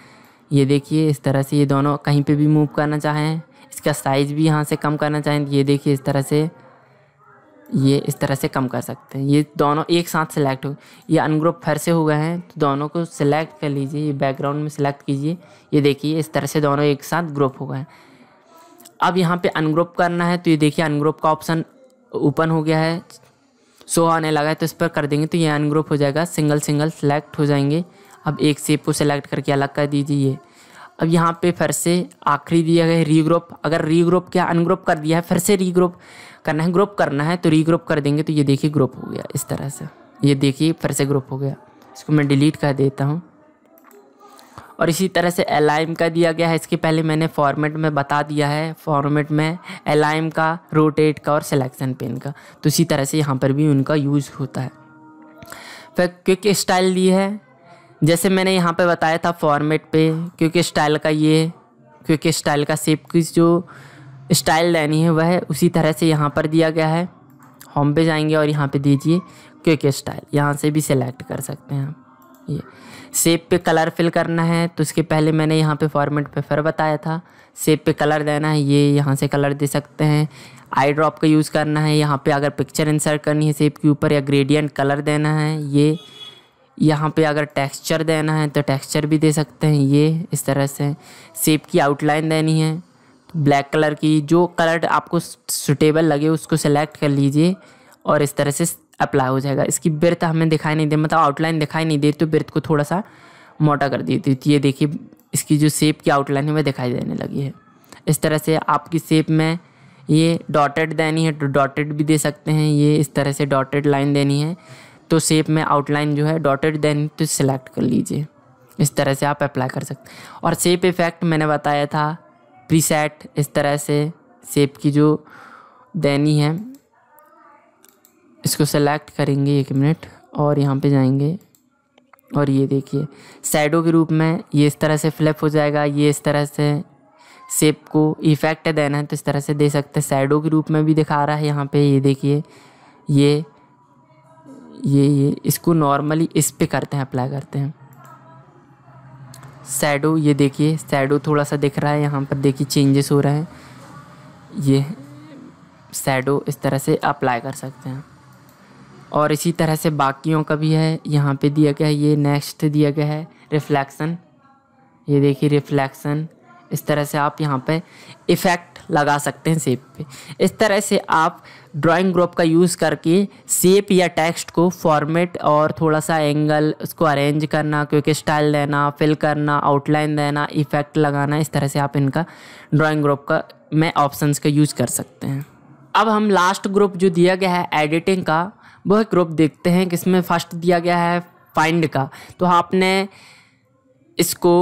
ये देखिए इस तरह से ये दोनों कहीं पे भी मूव करना चाहें इसका साइज़ भी यहाँ से कम करना चाहें ये देखिए इस तरह से ये इस तरह से कम कर सकते हैं ये दोनों एक साथ सेलेक्ट हो ये अनग्रुप फिर से हो गए हैं तो दोनों को सिलेक्ट कर लीजिए ये बैकग्राउंड में सिलेक्ट कीजिए ये देखिए इस तरह से दोनों एक साथ ग्रुप हो गए हैं अब यहाँ पे अनग्रुप करना है तो ये देखिए अनग्रुप का ऑप्शन ओपन हो गया है सो आने लगा है तो इस पर कर देंगे तो ये अनग्रुप हो जाएगा सिंगल सिंगल सेलेक्ट हो जाएंगे अब एक सेप को सेलेक्ट करके अलग कर दीजिए ये अब यहाँ पे फिर से आखिरी दिया गया है रीग्रुप अगर रीग्रुप क्या अनग्रुप कर दिया है फिर से रीग्रुप करना है ग्रुप करना है तो रीग्रुप कर देंगे तो ये देखिए ग्रुप हो गया इस तरह से ये देखिए फिर से ग्रुप हो गया इसको मैं डिलीट कर देता हूँ और इसी तरह से एलाइम का दिया गया है इसके पहले मैंने फॉर्मेट में बता दिया है फॉर्मेट में एलाइम का रोटेट का और सिलेक्शन पेन का तो इसी तरह से यहाँ पर भी उनका यूज़ होता है फिर क्विक स्टाइल दी है जैसे मैंने यहाँ पर बताया था फॉर्मेट पे क्विक स्टाइल का ये क्विक स्टाइल का सेप की जो स्टाइल लेनी है वह उसी तरह से यहाँ पर दिया गया है होम पे जाएंगे और यहाँ पे दीजिए क्योंकि स्टाइल यहाँ से भी सिलेक्ट कर सकते हैं आप ये सेप पे कलर फिल करना है तो उसके पहले मैंने यहाँ पे फॉर्मेट पे फिर बताया था सेप पे कलर देना है ये यहाँ से कलर दे सकते हैं आई ड्रॉप का यूज़ करना है यहाँ पे अगर पिक्चर इंसर्ट करनी है सेप के ऊपर या ग्रेडियंट कलर देना है ये यहाँ पे अगर टेक्सचर देना है तो टेक्सचर भी दे सकते हैं ये इस तरह से सेप की आउटलाइन देनी है ब्लैक कलर की जो कलर आपको सुटेबल लगे उसको सेलेक्ट कर लीजिए और इस तरह से अप्लाई हो जाएगा इसकी ब्रथ हमें दिखाई नहीं दे मतलब आउटलाइन दिखाई नहीं दे तो ब्रथ को थोड़ा सा मोटा कर दी थी तो ये देखिए इसकी जो सेप की आउटलाइन है वह दिखाई देने लगी है इस तरह से आपकी सेप में ये डॉटेड देनी है तो डॉटेड भी दे सकते हैं ये इस तरह से डॉटेड लाइन देनी है तो सेप में आउटलाइन जो है डॉटेड देनी तो सिलेक्ट कर लीजिए इस तरह से आप अप्लाई कर सकते हैं और सेप इफेक्ट मैंने बताया था प्रीसेट इस तरह से सेप की जो देनी है इसको सेलेक्ट करेंगे एक मिनट और यहाँ पे जाएंगे और ये देखिए साइडों के रूप में ये इस तरह से फ्लिप हो जाएगा ये इस तरह से सेप को इफ़ेक्ट देना है तो इस तरह से दे सकते हैं सैडो के रूप में भी दिखा रहा है यहाँ पे ये देखिए ये ये ये इसको नॉर्मली इस पे करते हैं अप्लाई करते हैं सैडो ये देखिए सैडो थोड़ा सा दिख रहा है यहाँ पर देखिए चेंजेस हो रहे हैं ये सैडो इस तरह से अप्लाई कर सकते हैं और इसी तरह से बाकियों का भी है यहाँ पे दिया गया है ये नेक्स्ट दिया गया है रिफ्लेक्शन ये देखिए रिफ्लेक्शन इस तरह से आप यहाँ पे इफ़ेक्ट लगा सकते हैं सेप पे इस तरह से आप ड्राइंग ग्रुप का यूज़ करके सेप या टेक्स्ट को फॉर्मेट और थोड़ा सा एंगल उसको अरेंज करना क्योंकि स्टाइल देना फिल करना आउटलाइन देना इफ़ेक्ट लगाना इस तरह से आप इनका ड्राइंग ग्रुप का में ऑप्शंस का यूज़ कर सकते हैं अब हम लास्ट ग्रुप जो दिया गया है एडिटिंग का वह ग्रुप देखते हैं किसमें फर्स्ट दिया गया है फाइंड का तो आपने इसको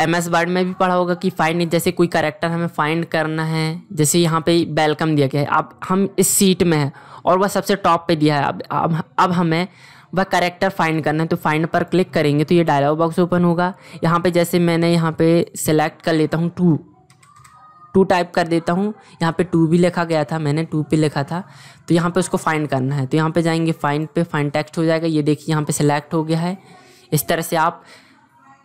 एम एस वर्ड में भी पढ़ा होगा कि फाइंड जैसे कोई करेक्टर हमें फाइंड करना है जैसे यहाँ पे वेलकम दिया गया है अब हम इस सीट में हैं और वह सबसे टॉप पे दिया है अब अब, अब हमें वह करेक्टर फाइंड करना है तो फाइंड पर क्लिक करेंगे तो ये डायलॉग बॉक्स ओपन होगा यहाँ पे जैसे मैंने यहाँ पे सेलेक्ट कर लेता हूँ टू टू टाइप कर देता हूँ यहाँ पे टू भी लिखा गया था मैंने टू पे लिखा था तो यहाँ पे उसको फाइंड करना है तो यहाँ पे जाएंगे फाइंड पे फाइंड टेक्स्ट हो जाएगा ये देखिए यहाँ पे सिलेक्ट हो गया है इस तरह से आप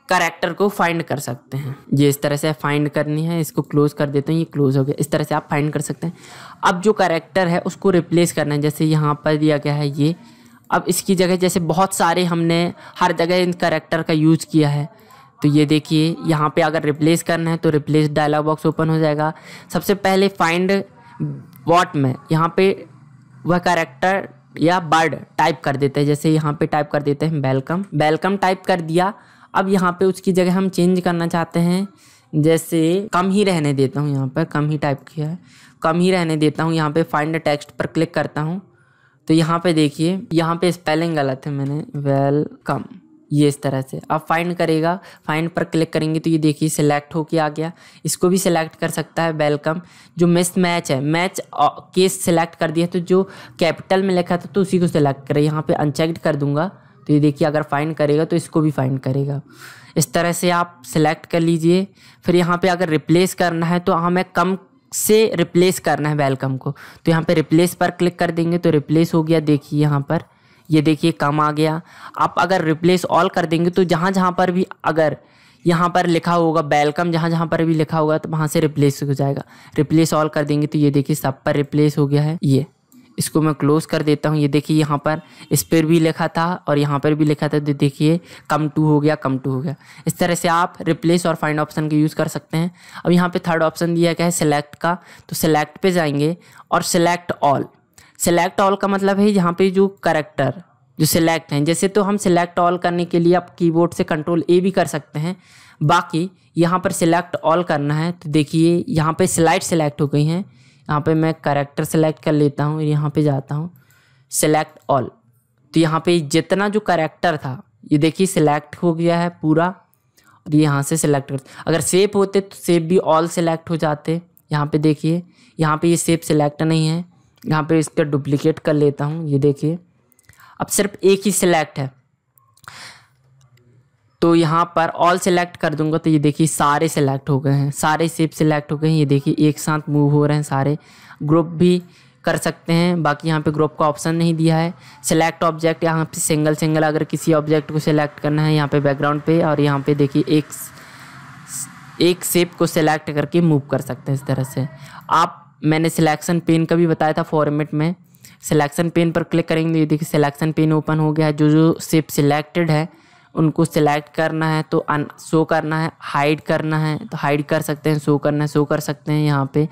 करेक्टर को फाइंड कर सकते हैं ये इस तरह से फाइंड करनी है इसको क्लोज कर देते हैं ये क्लोज हो गया इस तरह से आप फाइंड कर सकते हैं अब जो करेक्टर है उसको रिप्लेस करना है जैसे यहाँ पर दिया गया है ये अब इसकी जगह जैसे बहुत सारे हमने हर जगह इन करेक्टर का यूज़ किया है तो ये देखिए यहाँ पे अगर रिप्लेस करना है तो रिप्लेस डायलॉग बॉक्स ओपन हो जाएगा सबसे पहले फाइंड वॉट में यहाँ पे वह करेक्टर या बर्ड टाइप कर देते हैं जैसे यहाँ पे टाइप कर देते हैं वेलकम वेलकम टाइप कर दिया अब यहाँ पे उसकी जगह हम चेंज करना चाहते हैं जैसे कम ही रहने देता हूँ यहाँ पर कम ही टाइप की है कम ही रहने देता हूँ यहाँ पे फाइंड टेक्स्ट पर क्लिक करता हूँ तो यहाँ पे देखिए यहाँ पे स्पेलिंग गलत है मैंने वेल कम ये इस तरह से अब फाइंड करेगा फाइंड पर क्लिक करेंगे तो ये देखिए सिलेक्ट होके आ गया इसको भी सिलेक्ट कर सकता है वेलकम जो मिस मैच है मैच केस सिलेक्ट कर दिया तो जो कैपिटल में लिखा था तो उसी को सिलेक्ट करें यहाँ पे अनचेक्ड कर दूंगा तो ये देखिए अगर फाइंड करेगा तो इसको भी फाइंड करेगा इस तरह से आप सिलेक्ट कर लीजिए फिर यहाँ पे अगर रिप्लेस करना है तो हमें कम से रिप्लेस करना है वेलकम को तो यहाँ पे रिप्लेस पर क्लिक कर देंगे तो रिप्लेस हो गया देखिए यहाँ पर ये देखिए कम आ गया आप अगर रिप्लेस ऑल कर देंगे तो जहाँ जहाँ पर भी अगर यहाँ पर लिखा होगा वेलकम जहाँ जहाँ पर भी लिखा होगा तो वहाँ से रिप्लेस हो जाएगा रिप्लेस ऑल कर देंगे तो ये देखिए सब पर रिप्लेस हो गया है ये इसको मैं क्लोज़ कर देता हूँ ये देखिए यहाँ पर इस पर भी लिखा था और यहाँ पर भी लिखा था तो देखिए कम टू हो गया कम टू हो गया इस तरह से आप रिप्लेस और फाइंड ऑप्शन का यूज़ कर सकते हैं अब यहाँ पे थर्ड ऑप्शन दिया गया है सिलेक्ट का तो सिलेक्ट पे जाएंगे और सिलेक्ट ऑल सिलेक्ट ऑल का मतलब है यहाँ पर जो करेक्टर जो सिलेक्ट हैं जैसे तो हम सिलेक्ट ऑल करने के लिए आप कीबोर्ड से कंट्रोल ए भी कर सकते हैं बाकी यहाँ पर सिलेक्ट ऑल करना है तो देखिए यहाँ पर स्लाइड सिलेक्ट हो गई हैं यहाँ पे मैं करेक्टर सेलेक्ट कर लेता हूँ यहाँ पे जाता हूँ सेलेक्ट ऑल तो यहाँ पे जितना जो करेक्टर था ये देखिए सिलेक्ट हो गया है पूरा और यहाँ से सिलेक्ट कर अगर सेप होते तो सेप भी ऑल सेलेक्ट हो जाते यहाँ पे देखिए यहाँ पे ये सेप सिलेक्ट नहीं है यहाँ पे इसका डुप्लीकेट कर लेता हूँ ये देखिए अब सिर्फ एक ही सिलेक्ट है तो यहाँ पर ऑल सेलेक्ट कर दूंगा तो ये देखिए सारे सेलेक्ट हो गए हैं सारे सेप सेलेक्ट हो गए हैं ये देखिए एक साथ मूव हो रहे हैं सारे ग्रुप भी कर सकते हैं बाकी यहाँ पे ग्रुप का ऑप्शन नहीं दिया है सेलेक्ट ऑब्जेक्ट यहाँ पे सिंगल सिंगल अगर किसी ऑब्जेक्ट को सिलेक्ट करना है यहाँ पे बैकग्राउंड पे और यहाँ पे देखिए एक एक सेप को सिलेक्ट करके मूव कर सकते हैं इस तरह से आप मैंने सिलेक्शन पेन का भी बताया था फॉर्मेट में सिलेक्शन पेन पर क्लिक करेंगे तो ये देखिए सिलेक्शन पेन ओपन हो गया है जो जो सेप सिलेक्टेड है उनको सिलेक्ट करना है तो अन शो करना है हाइड करना है तो हाइड कर सकते हैं शो करना है शो कर सकते हैं यहाँ पे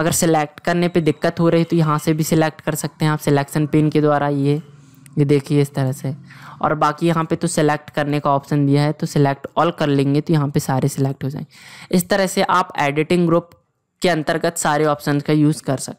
अगर सिलेक्ट करने पे दिक्कत हो रही है तो यहाँ से भी सिलेक्ट कर सकते हैं आप सिलेक्शन पिन के द्वारा ये ये देखिए इस तरह से और बाकी यहाँ पे तो सिलेक्ट करने का ऑप्शन दिया है तो सिलेक्ट ऑल कर लेंगे तो यहाँ पे सारे सिलेक्ट हो जाएंगे इस तरह से आप एडिटिंग ग्रुप के अंतर्गत सारे ऑप्शन का यूज़ कर सकते